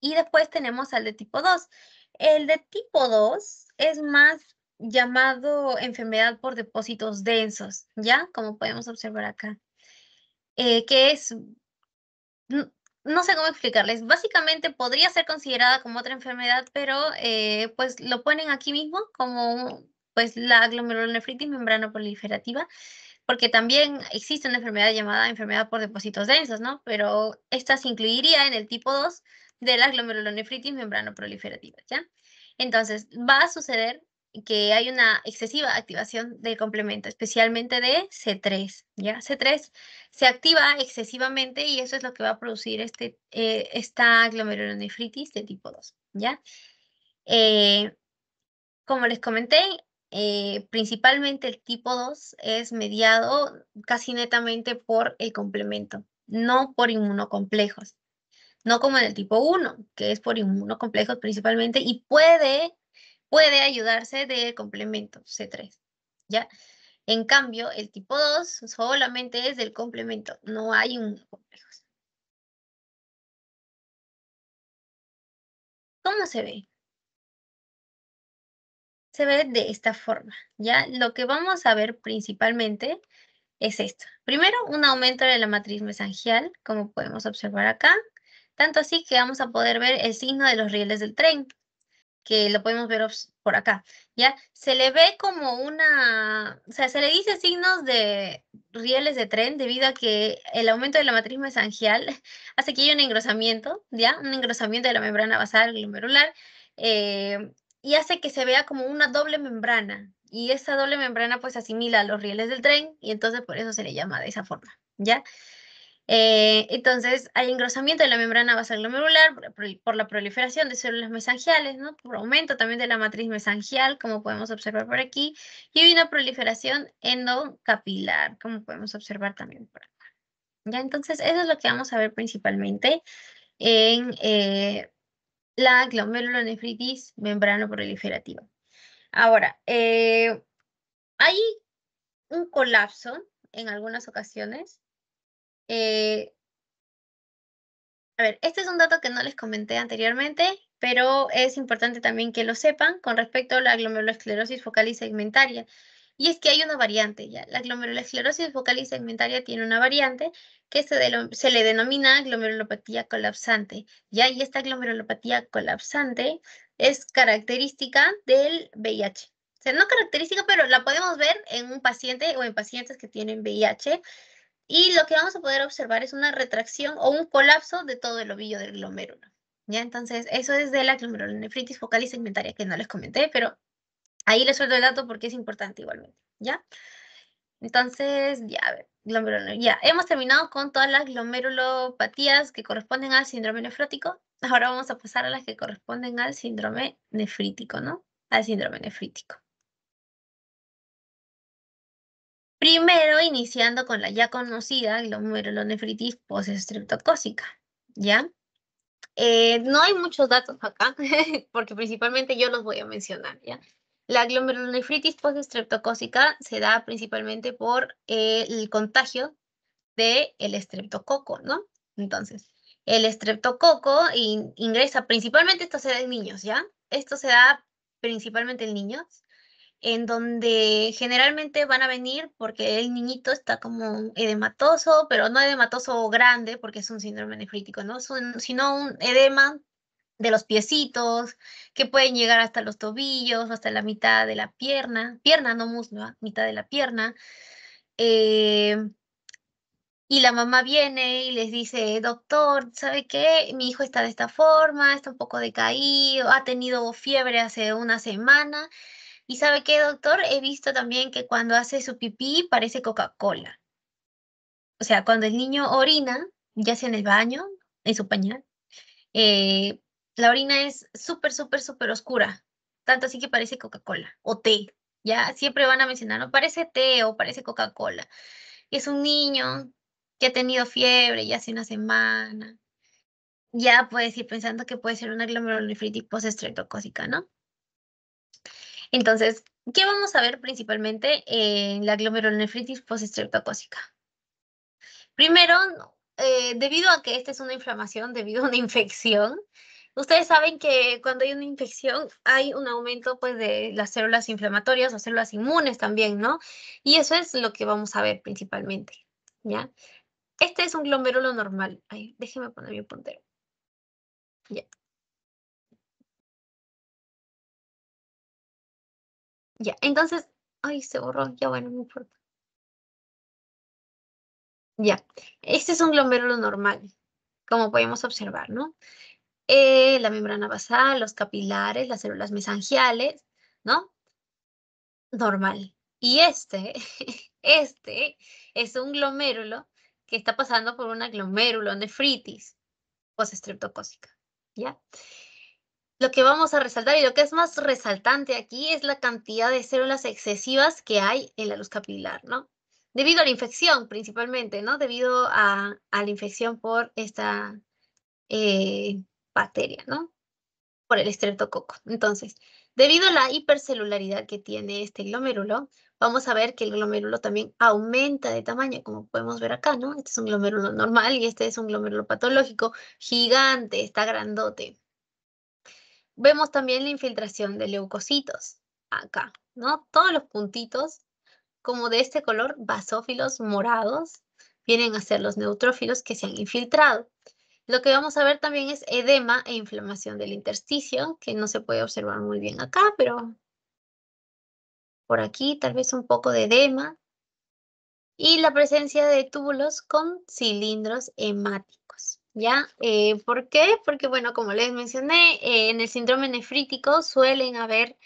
Y después tenemos al de tipo 2. El de tipo 2 es más llamado enfermedad por depósitos densos, ¿ya? Como podemos observar acá, eh, que es, no, sé cómo explicarles, básicamente podría ser considerada como otra enfermedad, pero eh, pues lo ponen aquí mismo como pues la glomerulonefritis membrana proliferativa, porque también existe una enfermedad llamada enfermedad por depósitos densos, ¿no? Pero esta se incluiría en el tipo 2 de la glomerulonefritis membrana proliferativa, ¿ya? Entonces, va a suceder que hay una excesiva activación de complemento, especialmente de C3. ¿ya? C3 se activa excesivamente y eso es lo que va a producir este, eh, esta glomerulonefritis de tipo 2. ¿ya? Eh, como les comenté, eh, principalmente el tipo 2 es mediado casi netamente por el complemento, no por inmunocomplejos. No como en el tipo 1, que es por inmunocomplejos principalmente y puede puede ayudarse del complemento C3, ¿ya? En cambio, el tipo 2 solamente es del complemento, no hay un complejo. ¿Cómo se ve? Se ve de esta forma, ¿ya? Lo que vamos a ver principalmente es esto. Primero, un aumento de la matriz mesangial, como podemos observar acá, tanto así que vamos a poder ver el signo de los rieles del tren, que lo podemos ver por acá, ¿ya? Se le ve como una, o sea, se le dice signos de rieles de tren debido a que el aumento de la matriz mesangial hace que haya un engrosamiento, ¿ya? Un engrosamiento de la membrana basal glomerular eh, y hace que se vea como una doble membrana y esa doble membrana pues asimila a los rieles del tren y entonces por eso se le llama de esa forma, ¿ya? Eh, entonces, hay engrosamiento de la membrana basal glomerular por, la proliferación de células mesangiales, ¿no? por aumento también de la matriz mesangial, como podemos observar por aquí, y hay una proliferación endocapilar, como podemos observar también por acá. ¿Ya? Entonces, eso es lo que vamos a ver principalmente en eh, la glomerulonefritis proliferativa. Ahora, eh, hay un colapso en algunas ocasiones eh, a ver, este es un dato que no les comenté anteriormente, pero es importante también que lo sepan con respecto a la glomerulosclerosis focal y segmentaria. Y es que hay una variante, ya. La glomerulosclerosis focal y segmentaria tiene una variante que se, se, le denomina glomerulopatía colapsante, ya. Y esta glomerulopatía colapsante es característica del VIH. O sea, no característica, pero la podemos ver en un paciente o en pacientes que tienen VIH y lo que vamos a poder observar es una retracción o un colapso de todo el ovillo del glomérulo. ¿Ya? Entonces, eso es de la glomerulonefritis focal y segmentaria que no les comenté, pero ahí les suelto el dato porque es importante igualmente, ¿ya? Entonces, ya, a ver, ya, hemos terminado con todas las glomerulopatías que corresponden al síndrome nefrótico. Ahora vamos a pasar a las que corresponden al síndrome nefrítico, ¿no? Al síndrome nefrítico. Primero, iniciando con la ya conocida glomerulonefritis postestreptocócica, ¿ya? Eh, no hay muchos datos acá, porque principalmente yo los voy a mencionar, ¿ya? La glomerulonefritis postestreptocócica se da principalmente por eh, el contagio del el estreptococo, ¿no? Entonces, el estreptococo ingresa principalmente, esto se da en niños, ¿ya? Esto se da principalmente en niños en donde generalmente van a venir porque el niñito está como edematoso, pero no edematoso grande porque es un síndrome nefrítico, ¿no? sino un edema de los piecitos, que pueden llegar hasta los tobillos, hasta la mitad de la pierna, pierna, no muslo, ¿ah? mitad de la pierna. Eh, y la mamá viene y les dice, doctor, ¿sabe qué? Mi hijo está de esta forma, está un poco decaído, ha tenido fiebre hace una semana ¿Y sabe qué, doctor? He visto también que cuando hace su pipí parece Coca-Cola. O sea, cuando el niño orina, ya sea en el baño, en su pañal, eh, la orina es súper, súper, súper oscura. Tanto así que parece Coca-Cola o té. Ya siempre van a mencionar, no parece té o parece Coca-Cola. Es un niño que ha tenido fiebre ya hace una semana. Ya puedes ir pensando que puede ser una glomerulonefritis postestreptocócica, ¿no? Entonces, ¿qué vamos a ver principalmente en la glomerulonefritis postestreptocócica? Primero, eh, debido a que esta es una inflamación, debido a una infección, ustedes saben que cuando hay una infección hay un aumento pues de las células inflamatorias o células inmunes también, ¿no? Y eso es lo que vamos a ver principalmente, ¿ya? Este es un glomerulo normal. Ay, déjeme poner mi puntero. Ya. Ya, entonces, ay, se borró, ya bueno, no importa. Ya, este es un glomérulo normal, como podemos observar, ¿no? Eh, la membrana basal, los capilares, las células mesangiales, ¿no? Normal. Y este, este es un glomérulo que está pasando por una glomérulonefritis postestreptocócica, ¿ya? Lo que vamos a resaltar y lo que es más resaltante aquí es la cantidad de células excesivas que hay en la luz capilar, ¿no? Debido a la infección principalmente, ¿no? Debido a, la infección por esta eh, bacteria, ¿no? Por el estreptococo. Entonces, debido a la hipercelularidad que tiene este glomérulo, vamos a ver que el glomérulo también aumenta de tamaño, como podemos ver acá, ¿no? Este es un glomérulo normal y este es un glomérulo patológico gigante, está grandote vemos también la infiltración de leucocitos acá, ¿no? Todos los puntitos como de este color basófilos morados vienen a ser los neutrófilos que se han infiltrado. Lo que vamos a ver también es edema e inflamación del intersticio, que no se puede observar muy bien acá, pero por aquí tal vez un poco de edema. Y la presencia de túbulos con cilindros hemáticos. ¿Ya? Eh, ¿Por qué? Porque, bueno, como les mencioné, eh, en el síndrome nefrítico suelen haber,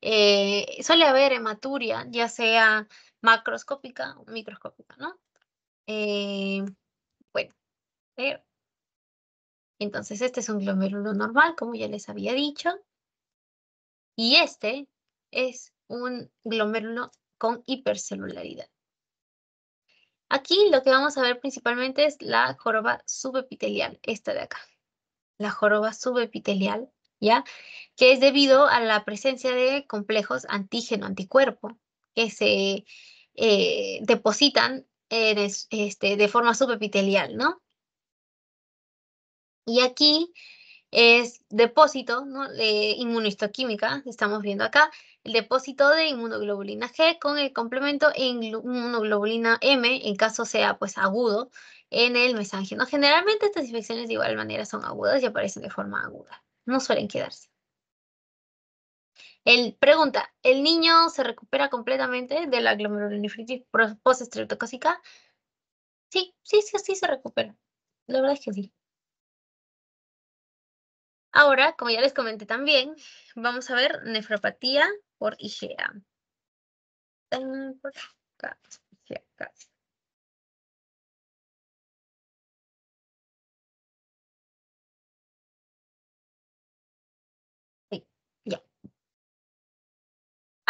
eh, suele haber hematuria, ya sea macroscópica o microscópica, ¿no? bueno, entonces este es un glomérulo normal, como ya les había dicho, y este es un glomérulo con hipercelularidad. Aquí lo que vamos a ver principalmente es la joroba subepitelial, esta de acá, la joroba subepitelial, ¿ya? Que es debido a la presencia de complejos antígeno-anticuerpo que se eh, depositan este, de forma subepitelial, ¿no? Y aquí es depósito ¿no? de inmunohistoquímica, estamos viendo acá, el depósito de inmunoglobulina G con el complemento inmunoglobulina M en caso sea pues agudo en el mesángeno. Generalmente estas infecciones de igual manera son agudas y aparecen de forma aguda, no suelen quedarse. pregunta, ¿el niño se recupera completamente de la glomerulonefritis postestreptocócica? Sí, sí, sí, sí se recupera. La verdad es que sí. Ahora, como ya les comenté también, vamos a ver nefropatía por A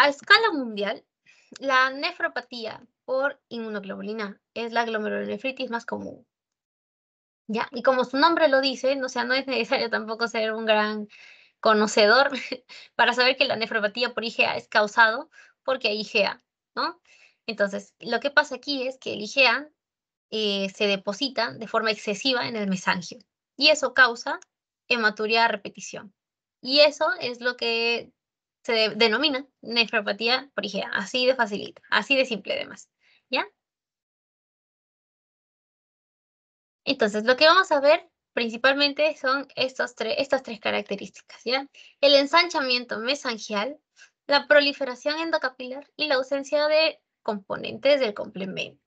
escala mundial, la nefropatía por inmunoglobulina es la glomerulonefritis más común. ¿Ya? Y como su nombre lo dice, sea, no es necesario tampoco ser un gran conocedor para saber que la nefropatía por IgA es causado porque hay IgA, ¿no? Entonces, lo que pasa aquí es que el IgA eh, se deposita de forma excesiva en el mesangio y eso causa hematuria a repetición. Y eso es lo que se denomina nefropatía por IgA, así de facilito, así de simple además, ¿ya? Entonces, lo que vamos a ver principalmente son estas tres características, ¿ya? El ensanchamiento mesangial, la proliferación endocapilar y la ausencia de componentes del complemento.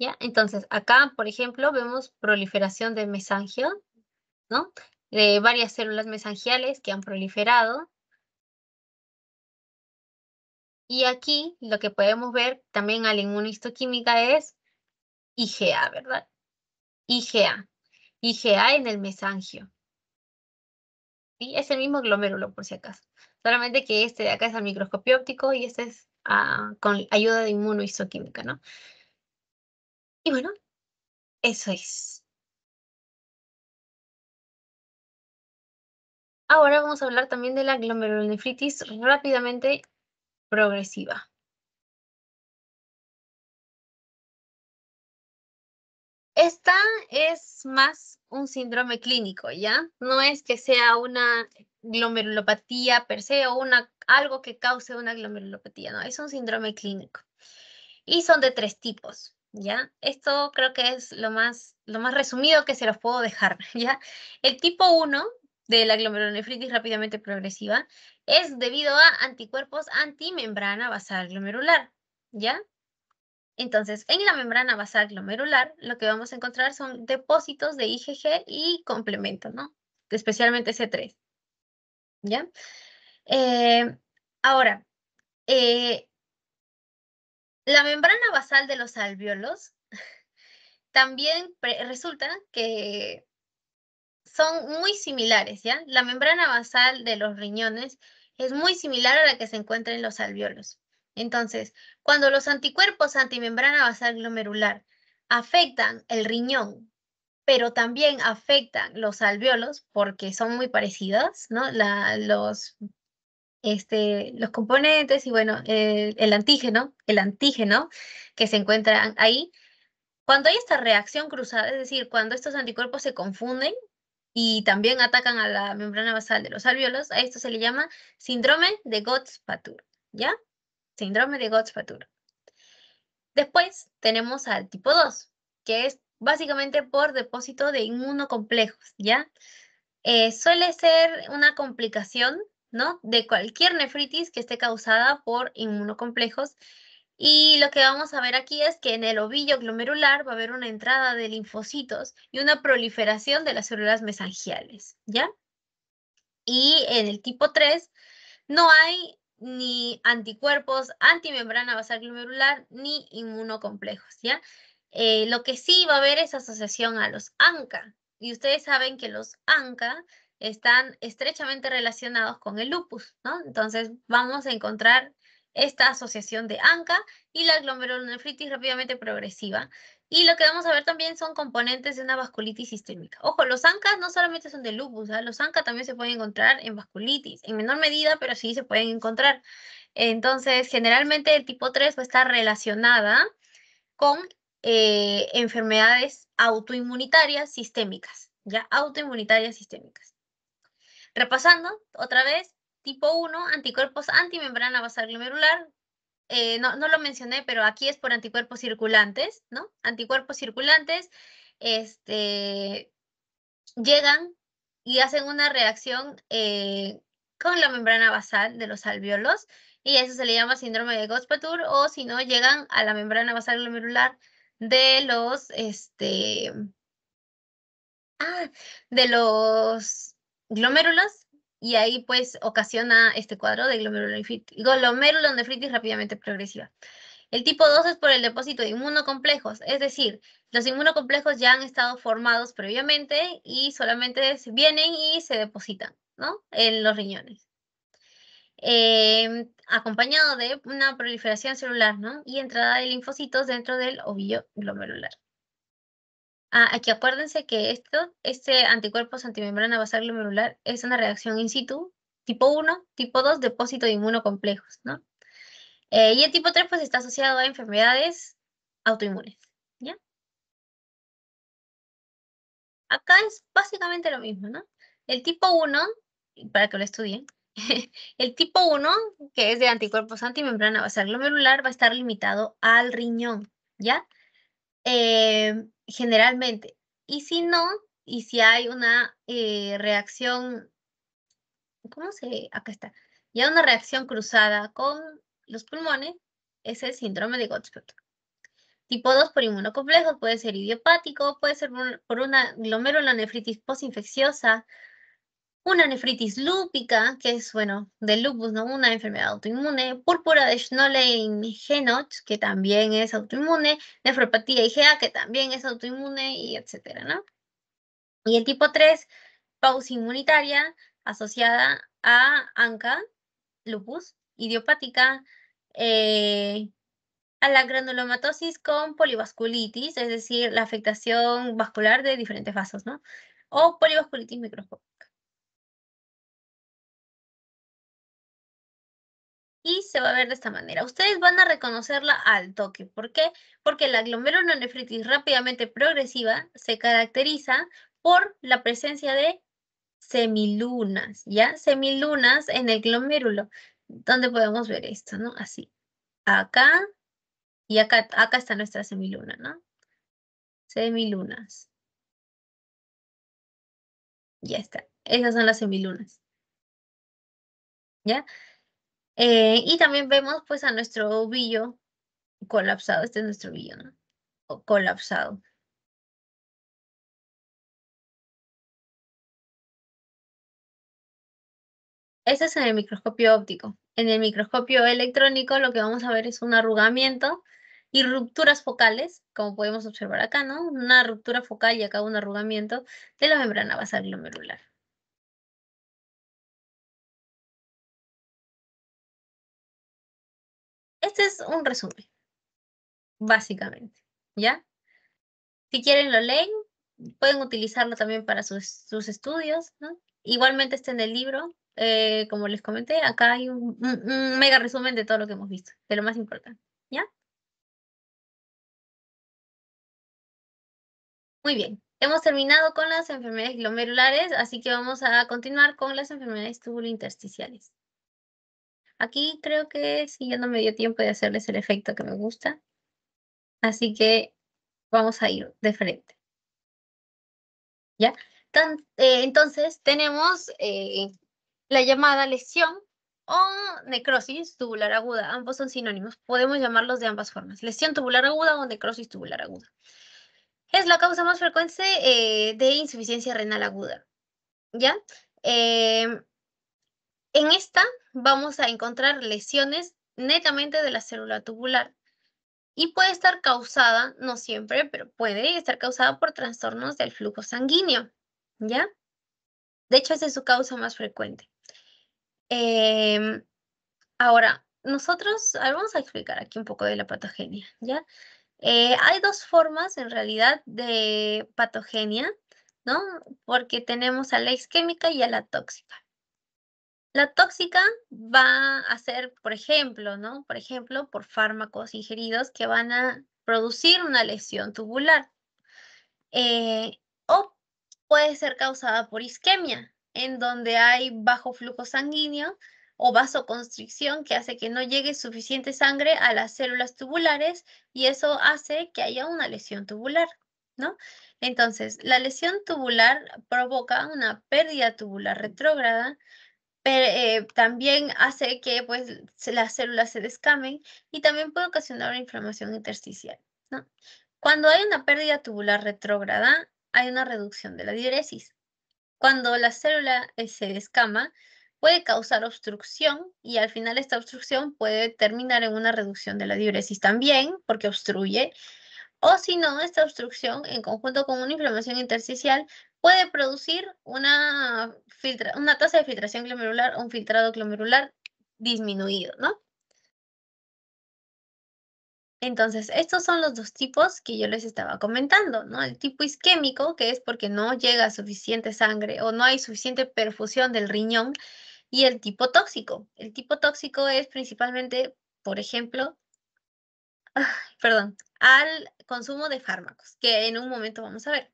¿Ya? Entonces, acá, por ejemplo, vemos proliferación de mesangio, ¿no? De varias células mesangiales que han proliferado. Y aquí lo que podemos ver también a la inmunohistoquímica es IgA, ¿verdad? IgA. IgA en el mesangio. Y es el mismo glomérulo, por si acaso. Solamente que este de acá es al microscopio óptico y este es ah, con ayuda de inmunohistoquímica, ¿no? Y bueno, eso es. Ahora vamos a hablar también de la glomerulonefritis rápidamente progresiva. Esta es más un síndrome clínico, ¿ya? No es que sea una glomerulopatía per se o una, algo que cause una glomerulopatía, no, es un síndrome clínico. Y son de tres tipos, ¿ya? Esto creo que es lo más, lo más resumido que se los puedo dejar, ¿ya? El tipo 1 de la glomerulonefritis rápidamente progresiva es debido a anticuerpos antimembrana basal glomerular, ¿ya? Entonces, en la membrana basal glomerular, lo que vamos a encontrar son depósitos de IgG y complemento, ¿no? Especialmente C3, ¿ya? Eh, ahora, eh, la membrana basal de los alvéolos también resulta que son muy similares, ¿ya? La membrana basal de los riñones es muy similar a la que se encuentra en los alveolos. Entonces, cuando los anticuerpos antimembrana basal glomerular afectan el riñón, pero también afectan los alveolos, porque son muy parecidos, ¿no? los, este, los componentes y bueno, el, antígeno, el antígeno que se encuentran ahí, cuando hay esta reacción cruzada, es decir, cuando estos anticuerpos se confunden, y también atacan a la membrana basal de los alvéolos. A esto se le llama síndrome de gotts ¿ya? Síndrome de gotts Después tenemos al tipo 2, que es básicamente por depósito de inmunocomplejos, ¿ya? Eh, suele ser una complicación, ¿no? De cualquier nefritis que esté causada por inmunocomplejos y lo que vamos a ver aquí es que en el ovillo glomerular va a haber una entrada de linfocitos y una proliferación de las células mesangiales, ¿ya? Y en el tipo 3 no hay ni anticuerpos, antimembrana basal glomerular, ni inmunocomplejos, ¿ya? Eh, lo que sí va a haber es asociación a los ANCA. Y ustedes saben que los ANCA están estrechamente relacionados con el lupus, ¿no? Entonces vamos a encontrar esta asociación de ANCA y la glomerulonefritis rápidamente progresiva. Y lo que vamos a ver también son componentes de una vasculitis sistémica. Ojo, los ANCA no solamente son de lupus, ¿ah? los ANCA también se pueden encontrar en vasculitis, en menor medida, pero sí se pueden encontrar. Entonces, generalmente el tipo 3 va a estar relacionada con eh, enfermedades autoinmunitarias sistémicas, ya autoinmunitarias sistémicas. Repasando otra vez, Tipo 1, anticuerpos antimembrana basal glomerular. Eh, no, no, lo mencioné, pero aquí es por anticuerpos circulantes, ¿no? Anticuerpos circulantes este, llegan y hacen una reacción eh, con la membrana basal de los alveolos y a eso se le llama síndrome de Gospatur o si no llegan a la membrana basal glomerular de los este ah, de los glomérulos y ahí pues ocasiona este cuadro de glomerulonefritis rápidamente progresiva. El tipo 2 es por el depósito de inmunocomplejos, es decir, los inmunocomplejos ya han estado formados previamente y solamente vienen y se depositan ¿no? en los riñones. Em, acompañado de una proliferación celular ¿no? y entrada de linfocitos dentro del ovillo glomerular. Ah, aquí acuérdense que esto, este anticuerpos antimembrana basal glomerular es una reacción in situ, tipo 1, tipo 2, depósito de inmunocomplejos, ¿no? Eh, y el tipo 3 pues está asociado a enfermedades autoinmunes, ¿ya? Acá es básicamente lo mismo, ¿no? El tipo 1, para que lo estudien, el tipo 1, que es de anticuerpos antimembrana basal glomerular, va a estar limitado al riñón, ¿ya? Em, generalmente. Y si no, y si hay una eh, reacción, ¿cómo se? Acá está. Ya una reacción cruzada con los pulmones, es el síndrome de Gottschalk. Tipo 2 por inmunocomplejo puede ser idiopático, puede ser por una glomerulonefritis posinfecciosa, una nefritis lúpica, que es, bueno, del lupus, ¿no? Una enfermedad autoinmune, púrpura de Schnolein-Genot, que también es autoinmune, nefropatía IgA, que también es autoinmune, y etcétera, ¿no? Y el tipo 3, pausa inmunitaria asociada a ANCA, lupus, idiopática, eh, a la granulomatosis con polivasculitis, es decir, la afectación vascular de diferentes vasos, ¿no? O polivasculitis microscópica. y se va a ver de esta manera. Ustedes van a reconocerla al toque. ¿Por qué? Porque la glomerulonefritis rápidamente progresiva se caracteriza por la presencia de semilunas, ¿ya? Semilunas en el glomérulo. ¿Dónde podemos ver esto, no? Así. Acá y acá, acá está nuestra semiluna, ¿no? Semilunas. Ya está. Esas son las semilunas. ¿Ya? Eh, y también vemos pues a nuestro ovillo colapsado, este es nuestro ovillo, ¿no? O colapsado. Este es en el microscopio óptico. En el microscopio electrónico lo que vamos a ver es un arrugamiento y rupturas focales, como podemos observar acá, ¿no? Una ruptura focal y acá un arrugamiento de la membrana basal glomerular. este es un resumen, básicamente, ¿ya? Si quieren lo leen, pueden utilizarlo también para sus, sus estudios, Igualmente está en el libro, eh, como les comenté, acá hay un, mega resumen de todo lo que hemos visto, pero más importante, ¿ya? Muy bien, hemos terminado con las enfermedades glomerulares, así que vamos a continuar con las enfermedades tubulointersticiales. Aquí creo que sí, ya no me dio tiempo de hacerles el efecto que me gusta. Así que vamos a ir de frente. ¿Ya? Eh, entonces tenemos eh, la llamada lesión o necrosis tubular aguda. Ambos son sinónimos. Podemos llamarlos de ambas formas. Lesión tubular aguda o necrosis tubular aguda. Es la causa más frecuente eh, de insuficiencia renal aguda. ¿Ya? En esta vamos a encontrar lesiones netamente de la célula tubular y puede estar causada, no siempre, pero puede estar causada por trastornos del flujo sanguíneo, ¿ya? De hecho, esa es su causa más frecuente. Em, ahora, nosotros, vamos a explicar aquí un poco de la patogenia, ¿ya? Eh, hay dos formas en realidad de patogenia, ¿no? Porque tenemos a la isquémica y a la tóxica. La tóxica va a ser, por ejemplo, ¿no? Por ejemplo, por fármacos ingeridos que van a producir una lesión tubular. Eh, o puede ser causada por isquemia, en donde hay bajo flujo sanguíneo o vasoconstricción que hace que no llegue suficiente sangre a las células tubulares y eso hace que haya una lesión tubular, ¿no? Entonces, la lesión tubular provoca una pérdida tubular retrógrada, pero, eh, también hace que pues, las células se descamen y también puede ocasionar una inflamación intersticial. Cuando hay una pérdida tubular retrógrada, hay una reducción de la diuresis. Cuando la célula eh, se descama, puede causar obstrucción y al final esta obstrucción puede terminar en una reducción de la diuresis también porque obstruye. O si no, esta obstrucción en conjunto con una inflamación intersticial puede producir una, tasa de filtración glomerular o un filtrado glomerular disminuido, ¿no? Entonces, estos son los dos tipos que yo les estaba comentando, ¿no? El tipo isquémico, que es porque no llega suficiente sangre o no hay suficiente perfusión del riñón, y el tipo tóxico. El tipo tóxico es principalmente, por ejemplo, perdón, al consumo de fármacos, que en un momento vamos a ver.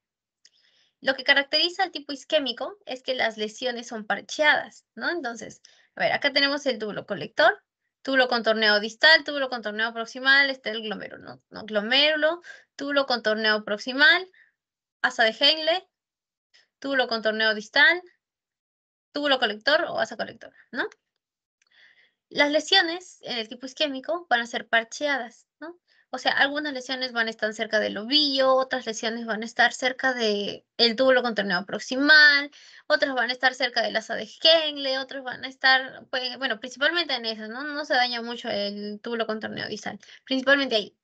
Lo que caracteriza al tipo isquémico es que las lesiones son parcheadas, ¿no? Entonces, a ver, acá tenemos el túbulo colector, túbulo torneo distal, túbulo torneo proximal, es el glomérulo, ¿no? no glomérulo, túbulo contorneado proximal, asa de Henle, túbulo torneo distal, túbulo colector o asa colectora, ¿no? Las lesiones en el tipo isquémico van a ser parcheadas, ¿no? O sea, algunas lesiones van a estar cerca del ovillo, otras lesiones van a estar cerca del el túbulo contorneado proximal, otras van a estar cerca del asa de Henle, otras van a estar, pues, bueno, principalmente en esas, ¿no? No se daña mucho el túbulo contorneado distal, principalmente ahí.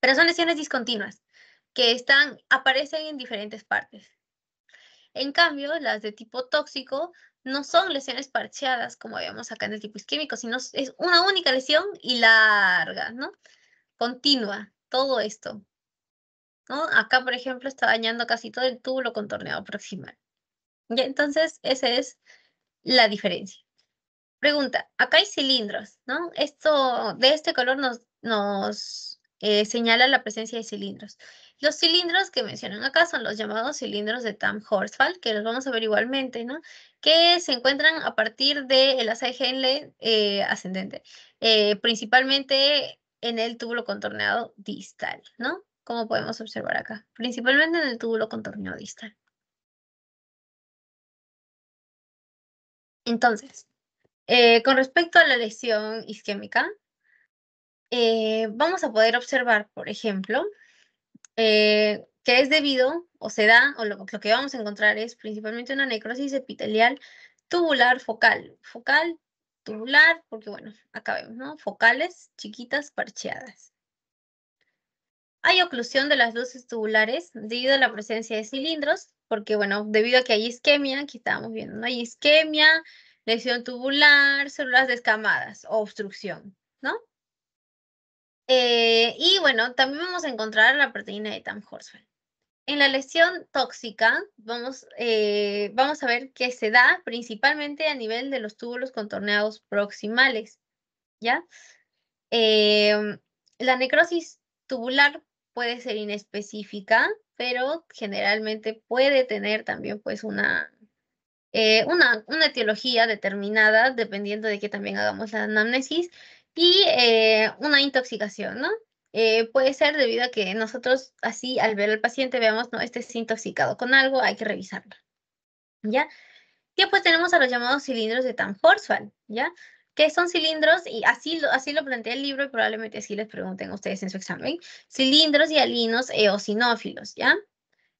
Pero son lesiones discontinuas que están, aparecen en diferentes partes. En cambio, las de tipo tóxico no son lesiones parcheadas, como vemos acá en el tipo isquémico, sino es una única lesión y larga, ¿no? continúa todo esto. ¿no? Acá, por ejemplo, está dañando casi todo el túbulo contorneado proximal. ¿Ya? Entonces, esa es la diferencia. Pregunta, acá hay cilindros, ¿no? Esto, de este color nos, nos eh, señala la presencia de cilindros. Los cilindros que mencionan acá son los llamados cilindros de Tam Horsfall, que los vamos a ver igualmente, ¿no? Que se encuentran a partir del de asa de Henle ascendente, eh, principalmente en el túbulo contorneado distal, ¿no? Como podemos observar acá, principalmente en el túbulo contorneado distal. Entonces, eh, con respecto a la lesión isquémica, eh, vamos a poder observar, por ejemplo, eh, que es debido o se da, o lo, lo, que vamos a encontrar es principalmente una necrosis epitelial tubular focal, focal tubular, porque bueno, acá vemos, ¿no? Focales, chiquitas, parcheadas. Hay oclusión de las luces tubulares debido a la presencia de cilindros, porque bueno, debido a que hay isquemia, aquí estábamos viendo, ¿no? Hay isquemia, lesión tubular, células descamadas o obstrucción, ¿no? Eh, y bueno, también vamos a encontrar la proteína de Tam Horswell. En la lesión tóxica vamos, eh, vamos a ver que se da principalmente a nivel de los túbulos contorneados proximales, ¿ya? Em, la necrosis tubular puede ser inespecífica, pero generalmente puede tener también pues una, eh, una, etiología determinada, dependiendo de que también hagamos la anamnesis, y eh, una intoxicación, ¿no? Eh, puede ser debido a que nosotros así al ver al paciente veamos, no, este es intoxicado con algo, hay que revisarlo. ¿Ya? Y pues tenemos a los llamados cilindros de Horsfall, ¿ya? que son cilindros, y así lo, así lo plantea el libro y probablemente así les pregunten ustedes en su examen, cilindros y alinos eosinófilos, ¿ya?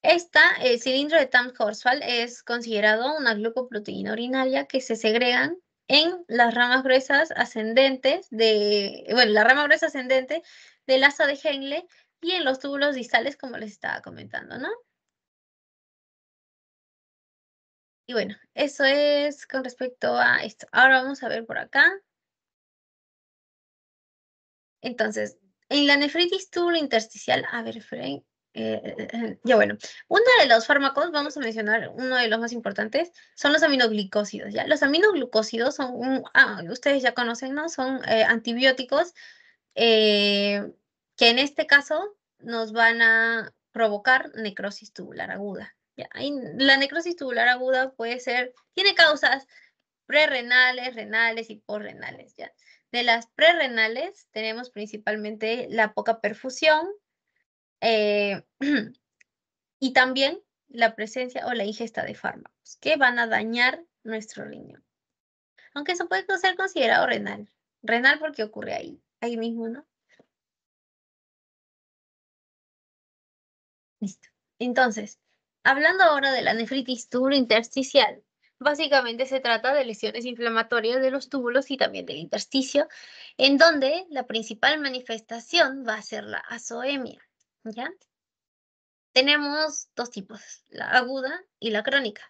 Esta, el cilindro de Tam Horsfall es considerado una glucoproteína urinaria que se segregan en las ramas gruesas ascendentes de, bueno, la rama gruesa ascendente del lazo de Henle y en los túbulos distales, como les estaba comentando, ¿no? Y bueno, eso es con respecto a esto. Ahora vamos a ver por acá. Entonces, en la nefritis túbulo intersticial, a ver, Frank, eh, eh, ya bueno, uno de los fármacos, vamos a mencionar uno de los más importantes, son los aminoglucósidos. ¿ya? Los aminoglucósidos son, ah, ustedes ya conocen, ¿no? Son eh, antibióticos eh, que en este caso nos van a provocar necrosis tubular aguda. la necrosis tubular aguda puede ser, tiene causas prerrenales, renales y porrenales. De las prerrenales tenemos principalmente la poca perfusión eh, y también la presencia o la ingesta de fármacos que van a dañar nuestro riñón. Aunque eso puede ser considerado renal. Renal porque ocurre ahí ahí mismo, ¿no? Listo. Entonces, hablando ahora de la nefritis tubo-intersticial, básicamente se trata de lesiones inflamatorias de los túbulos y también del intersticio, en donde la principal manifestación va a ser la azoemia, Tenemos dos tipos, la aguda y la crónica.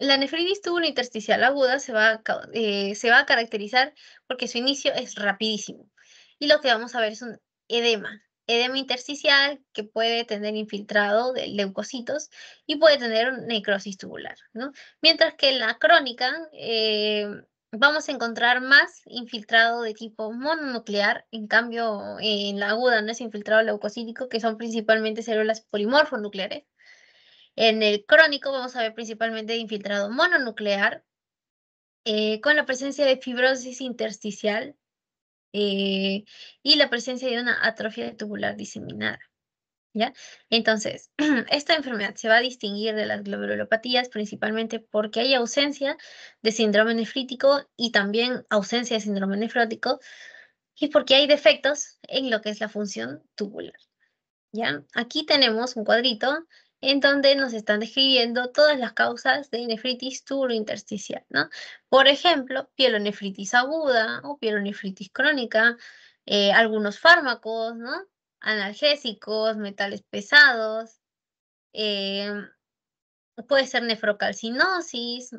La nefritis tubular intersticial aguda eh, se va, a, caracterizar porque su inicio es rapidísimo. Y lo que vamos a ver es un edema, edema intersticial que puede tener infiltrado de leucocitos y puede tener necrosis tubular, Mientras que en la crónica eh, vamos a encontrar más infiltrado de tipo mononuclear, en cambio en la aguda no es infiltrado leucocítico, que son principalmente células polimorfonucleares, en el crónico vamos a ver principalmente infiltrado mononuclear, eh, con la presencia de fibrosis intersticial eh, y la presencia de una atrofia tubular diseminada. ¿Ya? Entonces, esta enfermedad se va a distinguir de las glomerulopatías principalmente porque hay ausencia de síndrome nefrítico y también ausencia de síndrome nefrótico y porque hay defectos en lo que es la función tubular. ¿Ya? Aquí tenemos un cuadrito en donde nos están describiendo todas las causas de nefritis turointersticial, ¿no? Por ejemplo, pielonefritis aguda o pielonefritis crónica, eh, algunos fármacos, ¿no? Analgésicos, metales pesados, em, puede ser nefrocalcinosis,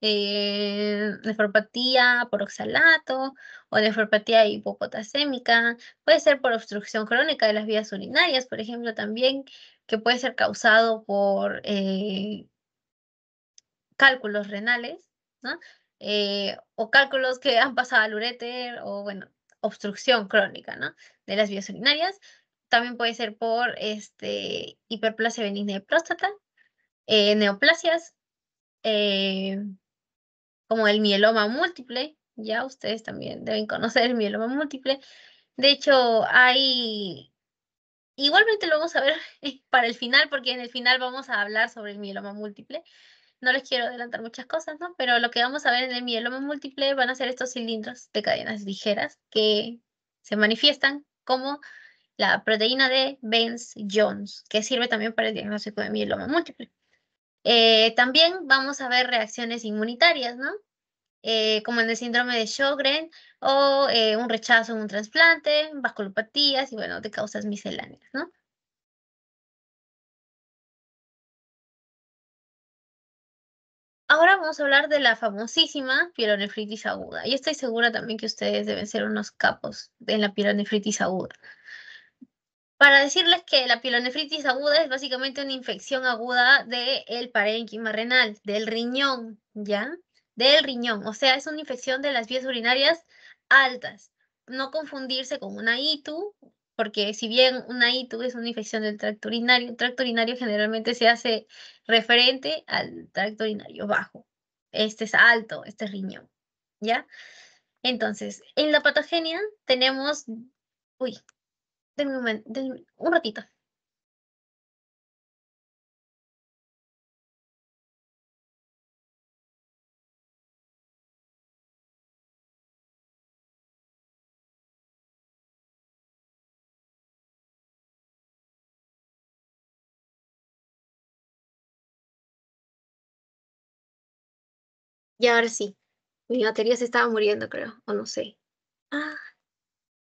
em, nefropatía por oxalato o nefropatía hipopotasémica, puede ser por obstrucción crónica de las vías urinarias, por ejemplo, también que puede ser causado por eh, cálculos renales, eh, o cálculos que han pasado al ureter o bueno, obstrucción crónica, ¿no? De las vías urinarias. También puede ser por este, hiperplasia benigna de próstata, eh, neoplasias, como el mieloma múltiple, ya ustedes también deben conocer el mieloma múltiple. De hecho, hay Igualmente lo vamos a ver para el final, porque en el final vamos a hablar sobre el mieloma múltiple. No les quiero adelantar muchas cosas, ¿no? Pero lo que vamos a ver en el mieloma múltiple van a ser estos cilindros de cadenas ligeras que se manifiestan como la proteína de Benz-Jones, que sirve también para el diagnóstico de mieloma múltiple. Eh, también vamos a ver reacciones inmunitarias, ¿no? Eh, como en el síndrome de Sjogren, o eh, un rechazo en un trasplante, vasculopatías y bueno, de causas misceláneas, ¿no? Ahora vamos a hablar de la famosísima pielonefritis aguda. Y estoy segura también que ustedes deben ser unos capos en la pielonefritis aguda. Para decirles que la pielonefritis aguda es básicamente una infección aguda del parénquima renal, del riñón, ¿ya? del riñón, o sea, es una infección de las vías urinarias altas. No confundirse con una ITU, porque si bien una ITU es una infección del tracto urinario, el tracto urinario generalmente se hace referente al tracto urinario bajo. Este es alto, este es riñón, ¿ya? Entonces, en la patogenia tenemos... Uy, un ratito. Y ahora sí. Mi batería se estaba muriendo, creo. O no sé. Ah,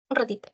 un ratito.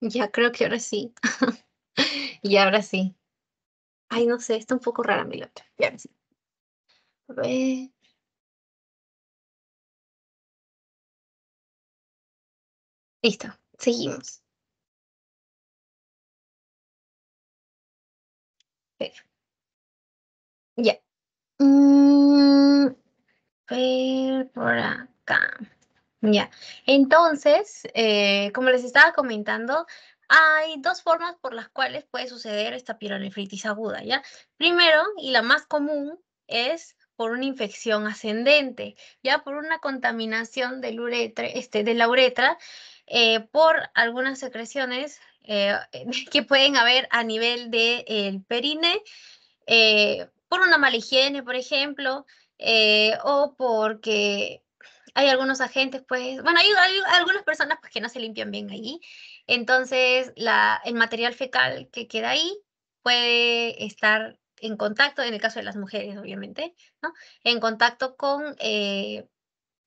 Ya creo que ahora sí. y ahora sí. Ay, no sé, está un poco rara mi lote ya ahora sí. A ver. Listo, seguimos. Ya. Mm, por acá. Ya, entonces, eh, como les estaba comentando, hay dos formas por las cuales puede suceder esta pironefritis aguda, ¿ya? Primero, y la más común, es por una infección ascendente, ya por una contaminación del uretre, este, de la uretra, eh, por algunas secreciones eh, que pueden haber a nivel del perine, por una mala higiene, por ejemplo, o porque hay algunos agentes, pues, bueno, hay, algunas personas pues, que no se limpian bien allí. Entonces, la, el material fecal que queda ahí puede estar en contacto, en el caso de las mujeres, obviamente, ¿no? En contacto con eh,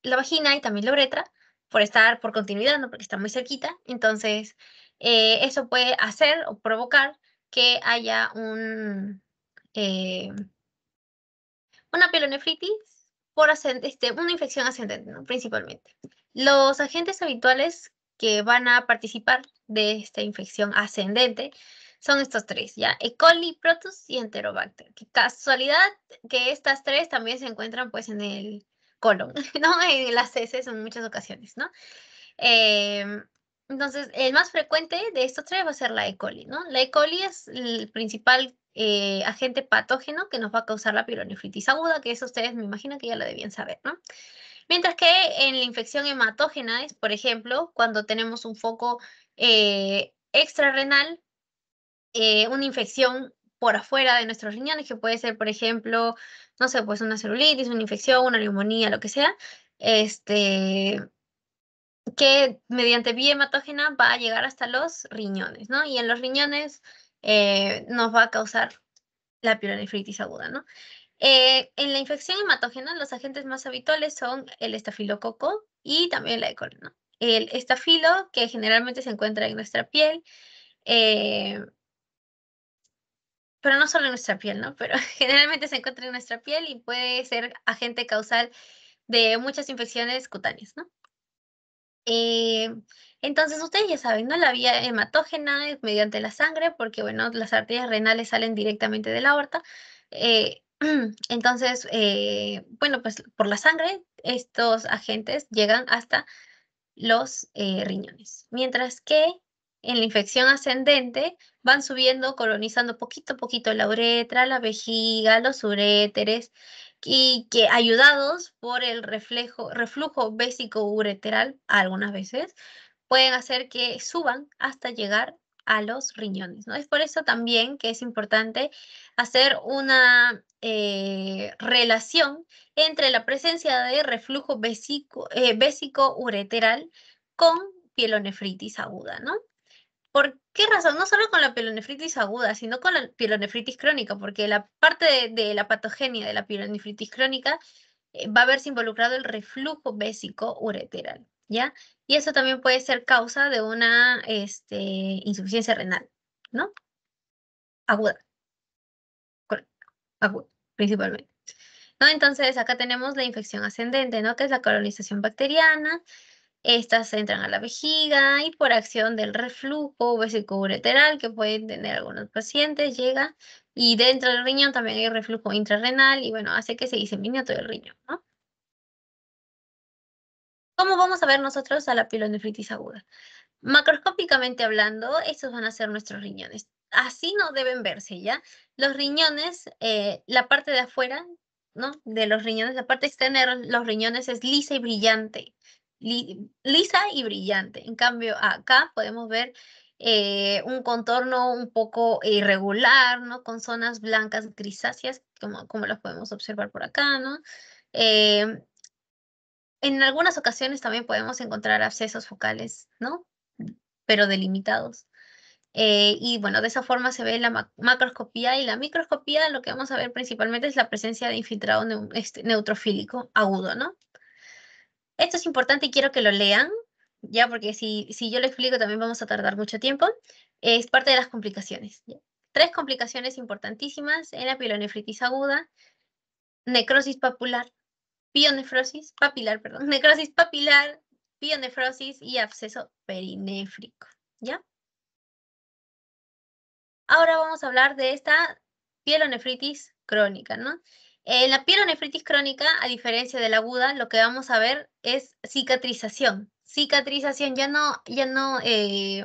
la vagina y también la uretra, por estar por continuidad, ¿no? Porque está muy cerquita. Entonces, eh, eso puede hacer o provocar que haya un, eh, una pielonefritis por este, una infección ascendente, principalmente. Los agentes habituales que van a participar de esta infección ascendente son estos tres, ¿ya? E. coli, Protus y Enterobacter. casualidad que estas tres también se encuentran pues en el colon, ¿no? En las heces en muchas ocasiones, ¿no? Eh, entonces, el más frecuente de estos tres va a ser la E. coli, ¿no? La E. coli es el principal eh, agente patógeno que nos va a causar la pironefritis aguda, que eso ustedes me imagino que ya lo debían saber, ¿no? Mientras que en la infección hematógena es, por ejemplo, cuando tenemos un foco extrarenal, eh, extrarrenal, eh, una infección por afuera de nuestros riñones, que puede ser, por ejemplo, no sé, pues una celulitis, una infección, una neumonía, lo que sea, este, que mediante vía hematógena va a llegar hasta los riñones, ¿no? Y en los riñones eh, nos va a causar la pielonefritis aguda, ¿no? Eh, en la infección hematógena, los agentes más habituales son el estafilococo y también la E. coli, ¿no? El estafilo, que generalmente se encuentra en nuestra piel, eh, pero no solo en nuestra piel, ¿no? Pero generalmente se encuentra en nuestra piel y puede ser agente causal de muchas infecciones cutáneas, ¿no? Eh, entonces, ustedes ya saben, ¿no? La vía hematógena es mediante la sangre, porque, bueno, las arterias renales salen directamente de la aorta. Eh, entonces, eh, bueno, pues por la sangre, estos agentes llegan hasta los riñones. Mientras que en la infección ascendente van subiendo, colonizando poquito a poquito la uretra, la vejiga, los uréteres, y que ayudados por el reflejo, reflujo bésico ureteral algunas veces, pueden hacer que suban hasta llegar a los riñones. ¿no? Es por eso también que es importante hacer una eh, relación entre la presencia de reflujo bésico, bésico eh, ureteral con pielonefritis aguda, ¿no? ¿Por qué razón? No solo con la pielonefritis aguda, sino con la pielonefritis crónica, porque la parte de, la patogenia de la pielonefritis crónica eh, va a verse involucrado el reflujo bésico ureteral, ¿ya? Y eso también puede ser causa de una este, insuficiencia renal, ¿no? Aguda. Aguda, principalmente. ¿No? Entonces, acá tenemos la infección ascendente, ¿no? Que es la colonización bacteriana, estas entran a la vejiga y por acción del reflujo vesicoureteral que pueden tener algunos pacientes, llega y dentro del riñón también hay reflujo intrarrenal y bueno, hace que se disemine todo el riñón, ¿Cómo vamos a ver nosotros a la pilonefritis aguda? Macroscópicamente hablando, estos van a ser nuestros riñones. Así no deben verse, ¿ya? Los riñones, eh, la parte de afuera, ¿no? De los riñones, la parte externa de los riñones es lisa y brillante lisa y brillante. En cambio, acá podemos ver eh, un contorno un poco irregular, ¿no? Con zonas blancas grisáceas, como, como las podemos observar por acá, ¿no? Eh, en algunas ocasiones también podemos encontrar abscesos focales, ¿no? Pero delimitados. Eh, y bueno, de esa forma se ve la macroscopía y la microscopía lo que vamos a ver principalmente es la presencia de infiltrado este, neutrofílico agudo, ¿no? Esto es importante y quiero que lo lean, ya porque si, yo lo explico también vamos a tardar mucho tiempo. Es parte de las complicaciones. Tres complicaciones importantísimas en la pielonefritis aguda, necrosis papular, pionefrosis, papilar, perdón, necrosis papilar, pionefrosis y absceso perinéfrico, ¿ya? Ahora vamos a hablar de esta pielonefritis crónica, ¿no? En eh, la pielonefritis crónica, a diferencia de la aguda, lo que vamos a ver es cicatrización. Cicatrización, ya no, ya no, eh,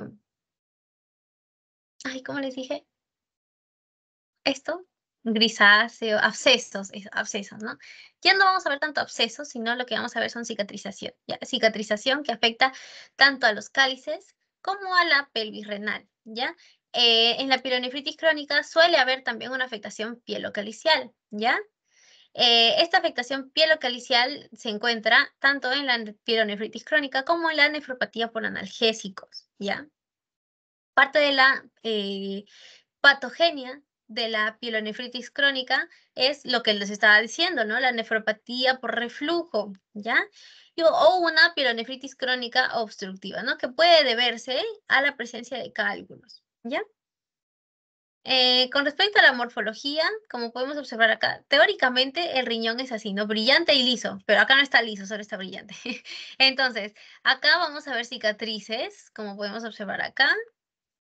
ay, ¿cómo les dije? Esto, grisáceo, abscesos, abscesos, ¿no? Ya no vamos a ver tanto abscesos, sino lo que vamos a ver son cicatrización. Cicatrización que afecta tanto a los cálices como a la pelvis renal, ¿ya? Eh, en la pielonefritis crónica suele haber también una afectación pielocalicial, ¿ya? Eh, esta afectación pielocalicial se encuentra tanto en la pielonefritis crónica como en la nefropatía por analgésicos, ¿ya? Parte de la eh, patogenia de la pielonefritis crónica es lo que les estaba diciendo, ¿no? La nefropatía por reflujo, ¿ya? O una pielonefritis crónica obstructiva, ¿no? Que puede deberse a la presencia de cálculos, ¿ya? Eh, con respecto a la morfología, como podemos observar acá, teóricamente el riñón es así, ¿no? Brillante y liso, pero acá no está liso, solo está brillante. Entonces, acá vamos a ver cicatrices, como podemos observar acá,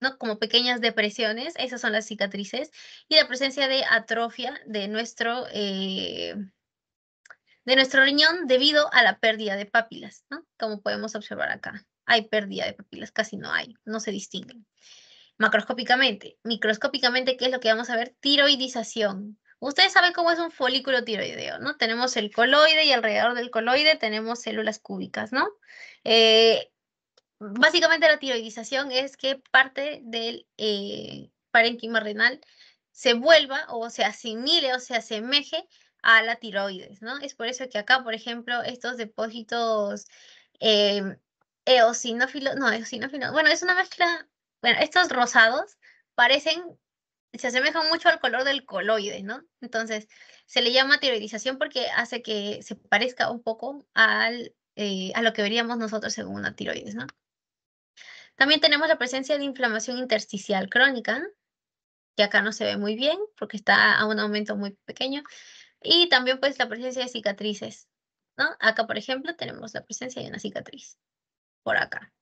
¿no? Como pequeñas depresiones, esas son las cicatrices, y la presencia de atrofia de nuestro, eh, de nuestro riñón debido a la pérdida de papilas, Como podemos observar acá, hay pérdida de papilas, casi no hay, no se distinguen. Macroscópicamente. Microscópicamente, ¿qué es lo que vamos a ver? Tiroidización. Ustedes saben cómo es un folículo tiroideo, ¿no? Tenemos el coloide y alrededor del coloide tenemos células cúbicas, ¿no? Eh, básicamente la tiroidización es que parte del parenquima eh, parénquima renal se vuelva o se asimile o se asemeje a la tiroides, ¿no? Es por eso que acá, por ejemplo, estos depósitos eh, eosinófilos, no, eosinófilos, bueno, es una mezcla bueno, estos rosados parecen, se asemejan mucho al color del coloide, ¿no? Entonces, se le llama tiroidización porque hace que se parezca un poco eh, a lo que veríamos nosotros según una tiroides, ¿no? También tenemos la presencia de inflamación intersticial crónica, que acá no se ve muy bien porque está a un aumento muy pequeño. Y también pues la presencia de cicatrices, ¿no? Acá, por ejemplo, tenemos la presencia de una cicatriz, por acá.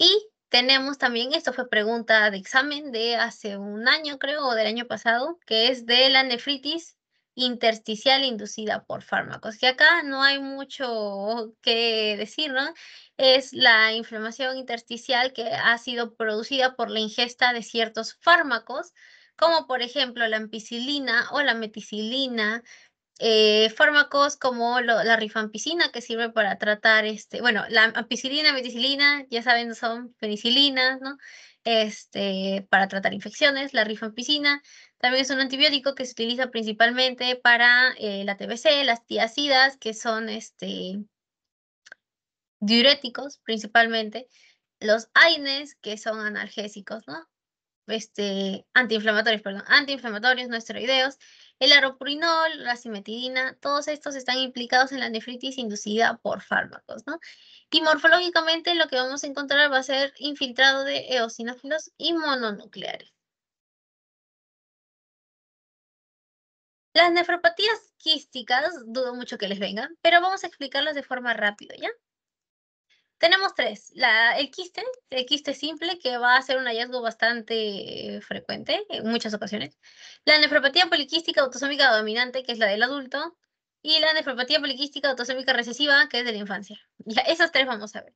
Y tenemos también, esto fue pregunta de examen de hace un año, creo, o del año pasado, que es de la nefritis intersticial inducida por fármacos, que acá no hay mucho que decir, ¿no? Es la inflamación intersticial que ha sido producida por la ingesta de ciertos fármacos, como por ejemplo la ampicilina o la meticilina, eh, fármacos como la rifampicina que sirve para tratar, este, bueno, la ampicilina, medicilina, ya saben, son penicilinas, ¿no? Este, para tratar infecciones, la rifampicina. También es un antibiótico que se utiliza principalmente para eh, la TBC, las tiacidas, que son este, diuréticos principalmente, los AINES, que son analgésicos, ¿no? Este, antiinflamatorios, perdón, antiinflamatorios, no esteroideos, el aroprinol, la simetidina, todos estos están implicados en la nefritis inducida por fármacos, ¿no? Y morfológicamente lo que vamos a encontrar va a ser infiltrado de eosinófilos y mononucleares. Las nefropatías quísticas, dudo mucho que les vengan, pero vamos a explicarlas de forma rápida, ¿ya? Tenemos tres. el quiste, el quiste simple, que va a ser un hallazgo bastante eh, frecuente en muchas ocasiones. La nefropatía poliquística autosómica dominante, que es la del adulto. Y la nefropatía poliquística autosómica recesiva, que es de la infancia. Ya, esas tres vamos a ver.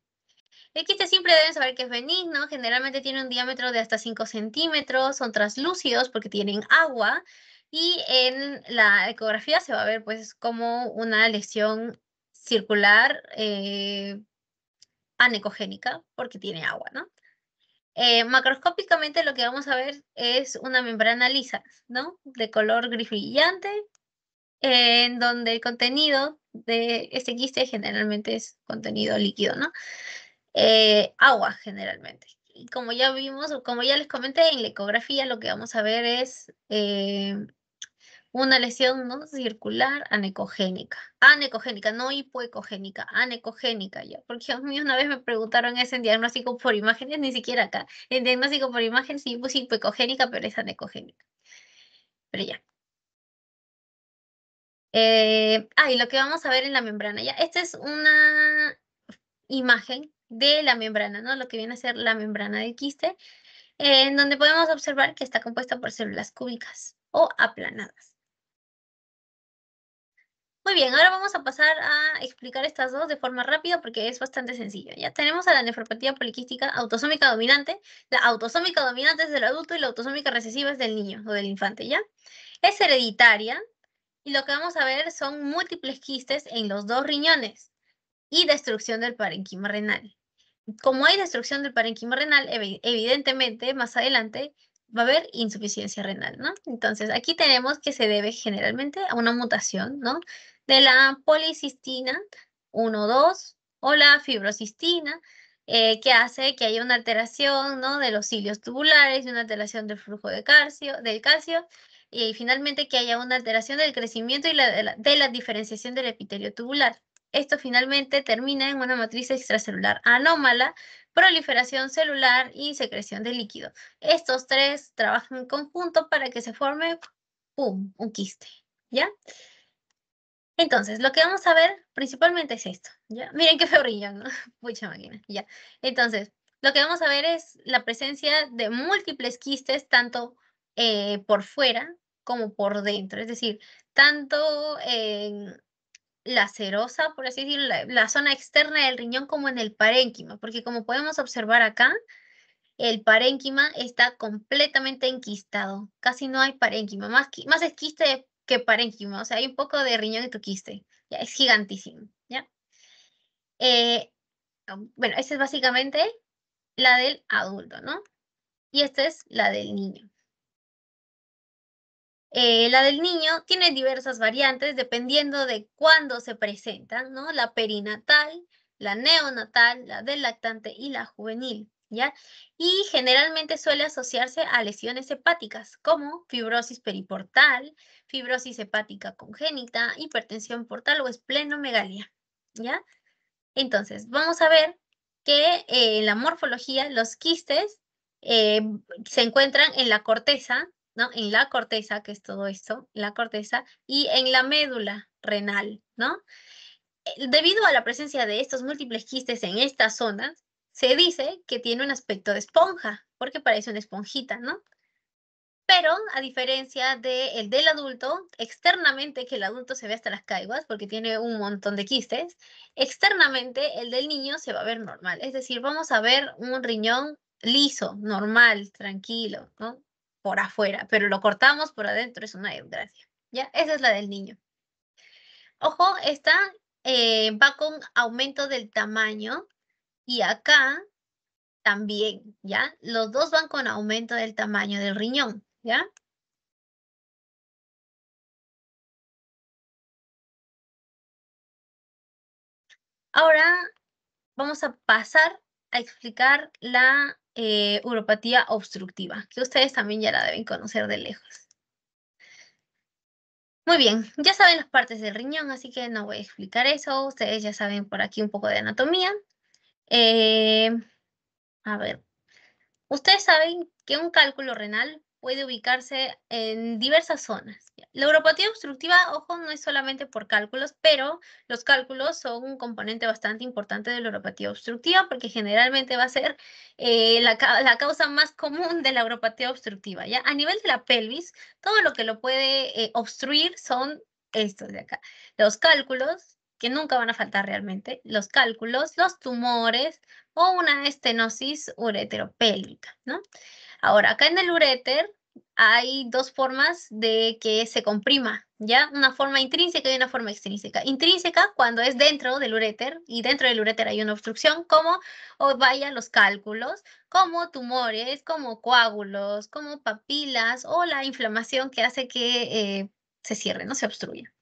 El quiste simple deben saber que es benigno, generalmente tiene un diámetro de hasta 5 centímetros, son translúcidos porque tienen agua y en la ecografía se va a ver pues como una lesión circular eh, anecogénica porque tiene agua, ¿no? Eh, macroscópicamente lo que vamos a ver es una membrana lisa, ¿no? De color gris brillante, en donde el contenido de este quiste generalmente es contenido líquido, ¿no? Eh, agua generalmente. Y como ya vimos, o como ya les comenté, en la ecografía lo que vamos a ver es eh, una lesión ¿no? circular anecogénica. Anecogénica, no hipoecogénica, anecogénica ya. Porque a mí una vez me preguntaron ese en diagnóstico por imágenes, ni siquiera acá. En diagnóstico por imagen, sí pues hipoecogénica, pero es anecogénica. Pero ya. Eh, ah, y lo que vamos a ver en la membrana, ya. Esta es una imagen de la membrana, ¿no? Lo que viene a ser la membrana de quiste, en donde podemos observar que está compuesta por células cúbicas o aplanadas. Muy bien, ahora vamos a pasar a explicar estas dos de forma rápida porque es bastante sencillo. Ya tenemos a la nefropatía poliquística autosómica dominante. La autosómica dominante es del adulto y la autosómica recesiva es del niño o del infante, ¿ya? Es hereditaria y lo que vamos a ver son múltiples quistes en los dos riñones y destrucción del parenquima renal. Como hay destrucción del parenquima renal, evidentemente más adelante va a haber insuficiencia renal, ¿no? Entonces, aquí tenemos que se debe generalmente a una mutación, ¿no? de la policistina 2 o la fibrocistina, eh, que hace que haya una alteración de los cilios tubulares y una alteración del flujo de calcio, del calcio y finalmente que haya una alteración del crecimiento y de, la, diferenciación del epitelio tubular. Esto finalmente termina en una matriz extracelular anómala, proliferación celular y secreción de líquido. Estos tres trabajan en conjunto para que se forme un quiste. ¿Ya? Entonces, lo que vamos a ver principalmente es esto, ¿ya? Miren qué feo riñón, ¿no? Mucha máquina, ya. Entonces, lo que vamos a ver es la presencia de múltiples quistes, tanto eh, por fuera como por dentro, es decir, tanto en la serosa, por así decirlo, la, zona externa del riñón como en el parénquima, porque como podemos observar acá, el parénquima está completamente enquistado, casi no hay parénquima, más, más es quiste de que parénquima, o sea, hay un poco de riñón y tu quiste, ya, es gigantísimo, ¿ya? Eh, bueno, esta es básicamente la del adulto, ¿no? Y esta es la del niño. Eh, la del niño tiene diversas variantes dependiendo de cuándo se presentan, ¿no? La perinatal, la neonatal, la del lactante y la juvenil, ¿ya? Y generalmente suele asociarse a lesiones hepáticas como fibrosis periportal, fibrosis hepática congénita, hipertensión portal o esplenomegalia. ¿Ya? Entonces, vamos a ver que eh, en la morfología los quistes eh, se encuentran en la corteza, ¿no? En la corteza, que es todo esto, la corteza, y en la médula renal, ¿no? Eh, debido a la presencia de estos múltiples quistes en estas zonas, se dice que tiene un aspecto de esponja, porque parece una esponjita, ¿no? pero a diferencia del el del adulto, externamente, que el adulto se ve hasta las caiguas porque tiene un montón de quistes, externamente el del niño se va a ver normal. Es decir, vamos a ver un riñón liso, normal, tranquilo, ¿no? Por afuera, pero lo cortamos por adentro, es una desgracia. ¿Ya? Esa es la del niño. Ojo, esta eh, va con aumento del tamaño y acá también, ¿ya? Los dos van con aumento del tamaño del riñón. ¿ya? Ahora vamos a pasar a explicar la eh, uropatía obstructiva, que ustedes también ya la deben conocer de lejos. Muy bien, ya saben las partes del riñón, así que no voy a explicar eso. Ustedes ya saben por aquí un poco de anatomía. Eh, a ver, ustedes saben que un cálculo renal puede ubicarse en diversas zonas. La uropatía obstructiva, ojo, no es solamente por cálculos, pero los cálculos son un componente bastante importante de la uropatía obstructiva porque generalmente va a ser eh, la, causa más común de la uropatía obstructiva. ¿ya? A nivel de la pelvis, todo lo que lo puede eh, obstruir son estos de acá. Los cálculos, que nunca van a faltar realmente, los cálculos, los tumores o una estenosis ureteropélvica, ¿no? Ahora, acá en el uréter hay dos formas de que se comprima, ¿ya? Una forma intrínseca y una forma extrínseca. Intrínseca cuando es dentro del uréter y dentro del uréter hay una obstrucción, como vayan los cálculos, como tumores, como coágulos, como papilas o la inflamación que hace que eh, se cierre, no se obstruya.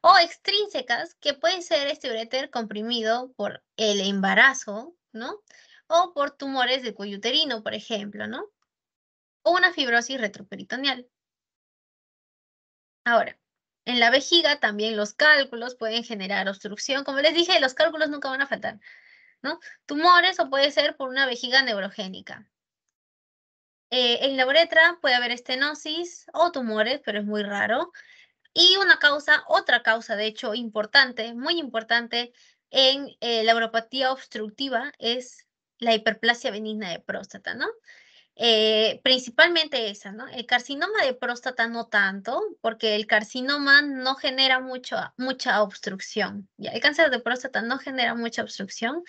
O extrínsecas, que puede ser este uréter comprimido por el embarazo, ¿no? O por tumores de cuello uterino, por ejemplo, ¿no? o una fibrosis retroperitoneal. Ahora, en la vejiga también los cálculos pueden generar obstrucción. Como les dije, los cálculos nunca van a faltar. ¿no? Tumores o puede ser por una vejiga neurogénica. Eh, en la uretra puede haber estenosis o tumores, pero es muy raro. Y una causa, otra causa de hecho importante, muy importante en eh, la uropatía obstructiva es la hiperplasia benigna de próstata, ¿no? Eh, principalmente esa, ¿no? El carcinoma de próstata no tanto, porque el carcinoma no genera mucho, mucha obstrucción. ¿ya? El cáncer de próstata no genera mucha obstrucción.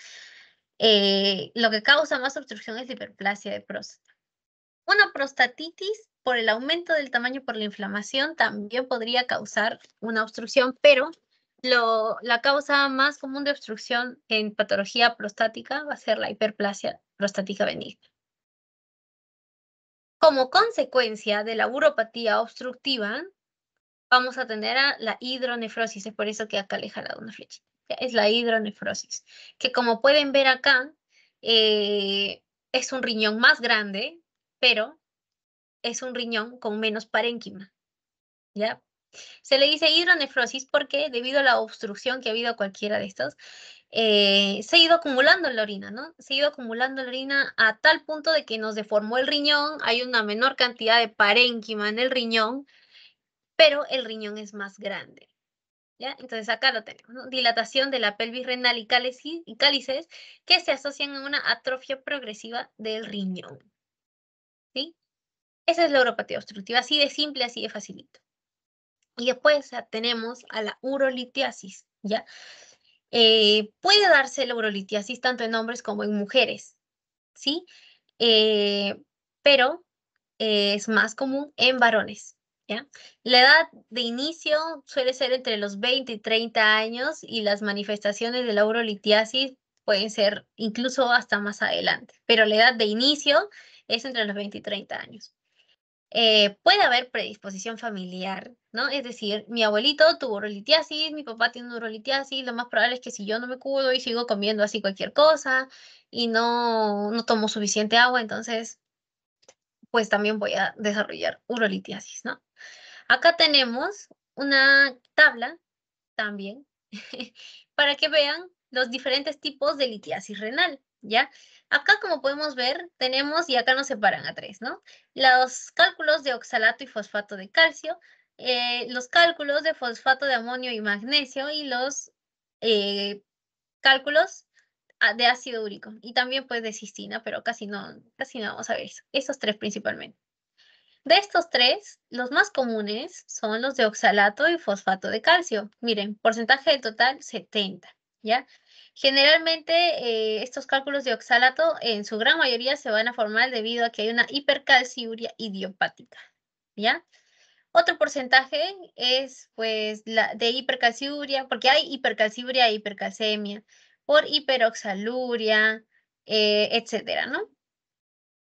Eh, lo que causa más obstrucción es la hiperplasia de próstata. Una prostatitis por el aumento del tamaño por la inflamación también podría causar una obstrucción, pero la causa más común de obstrucción en patología prostática va a ser la hiperplasia prostática benigna. Como consecuencia de la uropatía obstructiva, vamos a tener a la hidronefrosis. Es por eso que acá le he jalado una flecha. Es la hidronefrosis, que como pueden ver acá, eh, es un riñón más grande, pero es un riñón con menos parénquima. ¿Ya? Se le dice hidronefrosis porque debido a la obstrucción que ha habido cualquiera de estos, eh, se ha ido acumulando la orina, ¿no? Se ha ido acumulando la orina a tal punto de que nos deformó el riñón, hay una menor cantidad de parénquima en el riñón, pero el riñón es más grande. ¿Ya? Entonces acá lo tenemos, ¿no? dilatación de la pelvis renal y cálices, y cálices que se asocian a una atrofia progresiva del riñón. ¿Sí? Esa es la uropatía obstructiva, así de simple, así de facilito. Y después tenemos a la urolitiasis, ¿ya? Eh, puede darse la urolitiasis tanto en hombres como en mujeres, ¿sí? Eh, pero eh, es más común en varones, La edad de inicio suele ser entre los 20 y 30 años y las manifestaciones de la urolitiasis pueden ser incluso hasta más adelante, pero la edad de inicio es entre los 20 y 30 años. Eh, puede haber predisposición familiar, ¿no? Es decir, mi abuelito tuvo urolitiasis, mi papá tiene urolitiasis, lo más probable es que si yo no me cuido y sigo comiendo así cualquier cosa y no, no tomo suficiente agua, entonces pues también voy a desarrollar urolitiasis, ¿no? Acá tenemos una tabla también para que vean los diferentes tipos de litiasis renal, ¿ya? Acá, como podemos ver, tenemos, y acá nos separan a tres, ¿no? Los cálculos de oxalato y fosfato de calcio, eh, los cálculos de fosfato de amonio y magnesio y los eh, cálculos ah, de ácido úrico y también pues de cistina, pero casi no, casi no vamos a ver eso. Estos tres principalmente. De estos tres, los más comunes son los de oxalato y fosfato de calcio. Miren, porcentaje del total 70, ¿ya? Generalmente eh, estos cálculos de oxalato en su gran mayoría se van a formar debido a que hay una hipercalciuria idiopática, ¿ya? Otro porcentaje es pues la de hipercalciuria, porque hay hipercalciuria e hipercalcemia, por hiperoxaluria, etc. Eh, etcétera, ¿no?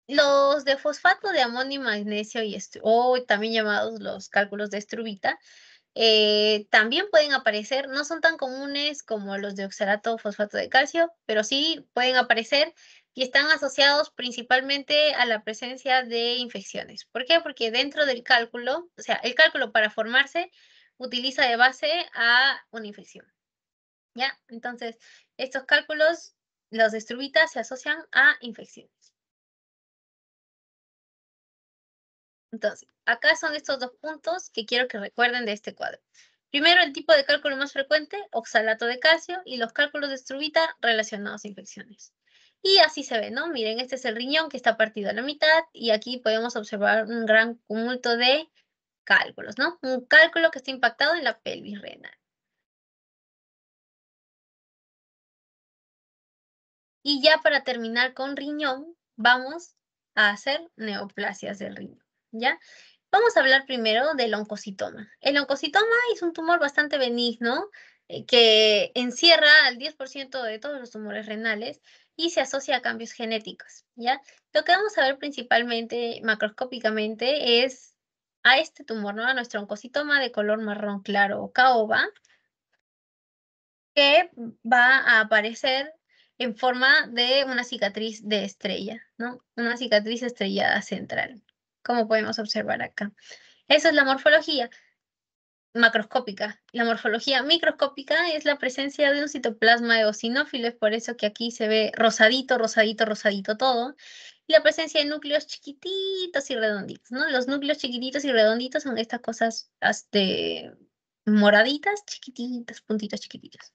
Los de fosfato de amonio y magnesio y o también llamados los cálculos de estrubita eh, también pueden aparecer, no son tan comunes como los de oxalato fosfato de calcio, pero sí pueden aparecer y están asociados principalmente a la presencia de infecciones. ¿Por qué? Porque dentro del cálculo, o sea, el cálculo para formarse utiliza de base a una infección. ¿Ya? Entonces, estos cálculos, los de se asocian a infecciones. Entonces, acá son estos dos puntos que quiero que recuerden de este cuadro. Primero, el tipo de cálculo más frecuente, oxalato de calcio, y los cálculos de struvita relacionados a infecciones. Y así se ve, ¿no? Miren, este es el riñón que está partido a la mitad y aquí podemos observar un gran cúmulo de cálculos, ¿no? Un cálculo que está impactado en la pelvis renal. Y ya para terminar con riñón, vamos a hacer neoplasias del riñón. ¿ya? Vamos a hablar primero del oncocitoma. El oncocitoma es un tumor bastante benigno eh, que encierra al 10% de todos los tumores renales y se asocia a cambios genéticos, ¿ya? Lo que vamos a ver principalmente macroscópicamente es a este tumor, A nuestro oncocitoma de color marrón claro o caoba, que va a aparecer en forma de una cicatriz de estrella, ¿no? Una cicatriz estrellada central como podemos observar acá. Esa es la morfología macroscópica. La morfología microscópica es la presencia de un citoplasma eosinófilo, es por eso que aquí se ve rosadito, rosadito, rosadito todo. Y la presencia de núcleos chiquititos y redonditos, ¿no? Los núcleos chiquititos y redonditos son estas cosas hasta este, moraditas, chiquititas, puntitos chiquititos.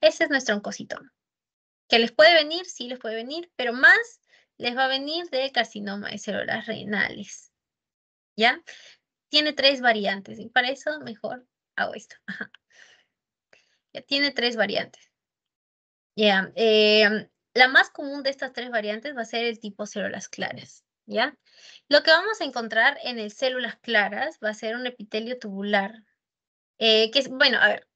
Ese es nuestro oncocitoma. Que les puede venir, sí les puede venir, pero más les va a venir de carcinoma de células renales. ¿Ya? Tiene tres variantes y para eso mejor hago esto. Ya tiene tres variantes. Ya, em, la más común de estas tres variantes va a ser el tipo células claras. ¿Ya? Lo que vamos a encontrar en el células claras va a ser un epitelio tubular. Eh, que es, bueno, a ver,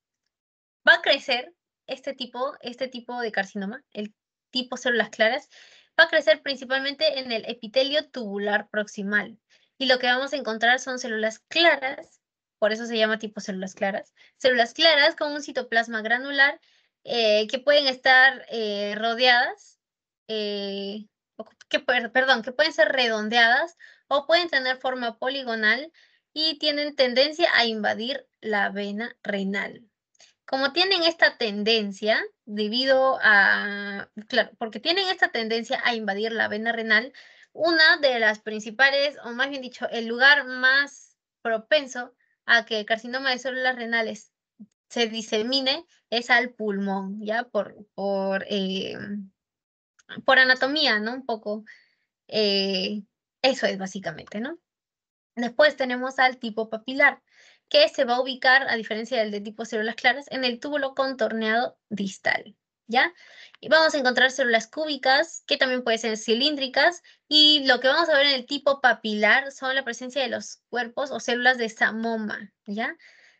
va a crecer este tipo, este tipo de carcinoma, el tipo células claras, va a crecer principalmente en el epitelio tubular proximal. Y lo que vamos a encontrar son células claras, por eso se llama tipo células claras, células claras con un citoplasma granular eh, que pueden estar eh, rodeadas, eh, perdón, que pueden ser redondeadas o pueden tener forma poligonal y tienen tendencia a invadir la vena renal como tienen esta tendencia, debido a, claro, porque tienen esta tendencia a invadir la vena renal, una de las principales, o más bien dicho, el lugar más propenso a que el carcinoma de células renales se disemine es al pulmón, ya por, por, eh, por anatomía, ¿no? Un poco. Eh, eso es básicamente, ¿no? Después tenemos al tipo papilar que se va a ubicar, a diferencia del de tipo células claras, en el túbulo contorneado distal. ¿Ya? Y vamos a encontrar células cúbicas, que también pueden ser cilíndricas, y lo que vamos a ver en el tipo papilar son la presencia de los cuerpos o células de samoma, ¿ya?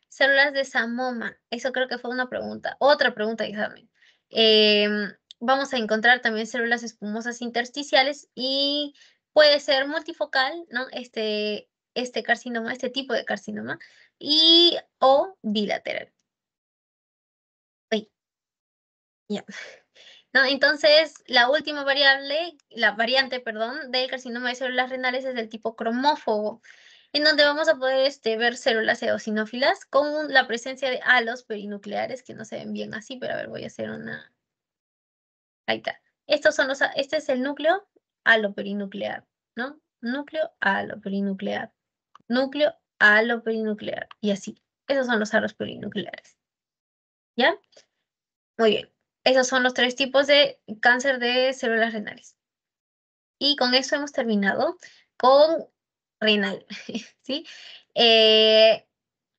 Células de samoma, eso creo que fue una pregunta, otra pregunta de examen. Em, vamos a encontrar también células espumosas intersticiales y puede ser multifocal, ¿no? Este, este carcinoma, este tipo de carcinoma, y o bilateral. No, entonces, la última variable, la variante, perdón, del carcinoma de células renales es del tipo cromófobo, en donde vamos a poder este, ver células eosinófilas con la presencia de halos perinucleares que no se ven bien así, pero a ver, voy a hacer una... Ahí está. Estos son los, este es el núcleo aloperinuclear, ¿no? Núcleo aloperinuclear. Núcleo lo perinuclear y así. Esos son los halos perinucleares. ¿Ya? Muy bien. Esos son los tres tipos de cáncer de células renales. Y con eso hemos terminado con renal, ¿sí? Eh,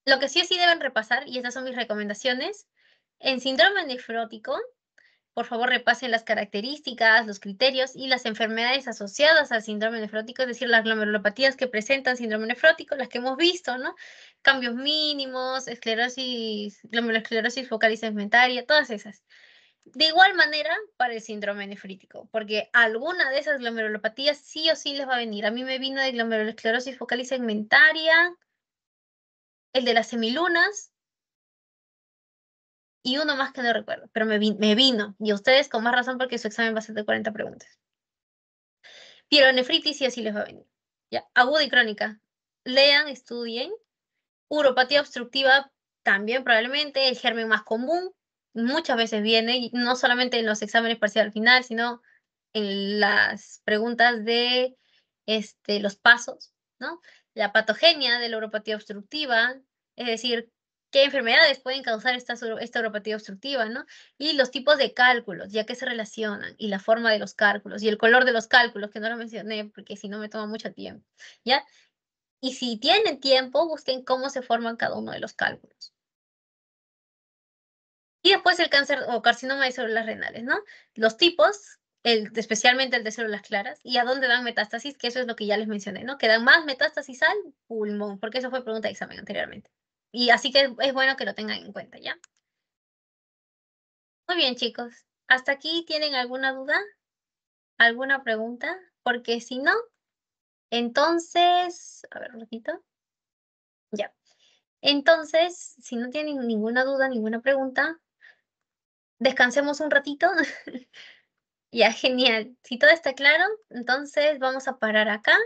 lo que sí o sí deben repasar, y estas son mis recomendaciones, en síndrome nefrótico por favor, repasen las características, los criterios y las enfermedades asociadas al síndrome nefrótico, es decir, las glomerulopatías que presentan síndrome nefrótico, las que hemos visto, ¿no? Cambios mínimos, esclerosis, glomerulosclerosis focal segmentaria, todas esas. De igual manera para el síndrome nefrítico, porque alguna de esas glomerulopatías sí o sí les va a venir. A mí me vino de glomerulosclerosis focal y segmentaria, el de las semilunas, y uno más que no recuerdo, pero me, vino. Y ustedes con más razón porque su examen va a ser de 40 preguntas. Pielonefritis y así les va a venir. Ya, aguda y crónica. Lean, estudien. Uropatía obstructiva también probablemente, el germen más común. Muchas veces viene, no solamente en los exámenes parciales al final, sino en las preguntas de este, los pasos, ¿no? La patogenia de la uropatía obstructiva, es decir, qué enfermedades pueden causar esta, esta uropatía obstructiva, ¿no? Y los tipos de cálculos, ya que se relacionan, y la forma de los cálculos, y el color de los cálculos, que no lo mencioné porque si no me toma mucho tiempo, ¿ya? Y si tienen tiempo, busquen cómo se forman cada uno de los cálculos. Y después el cáncer o carcinoma de células renales, ¿no? Los tipos, especialmente el de células claras, y a dónde dan metástasis, que eso es lo que ya les mencioné, ¿no? Que dan más metástasis al pulmón, porque eso fue pregunta de examen anteriormente. Y así que es bueno que lo tengan en cuenta, ¿ya? Muy bien, chicos. ¿Hasta aquí tienen alguna duda? ¿Alguna pregunta? Porque si no, entonces, a ver un ratito. Ya. Entonces, si no tienen ninguna duda, ninguna pregunta, descansemos un ratito. ya, genial. Si todo está claro, entonces vamos a parar acá.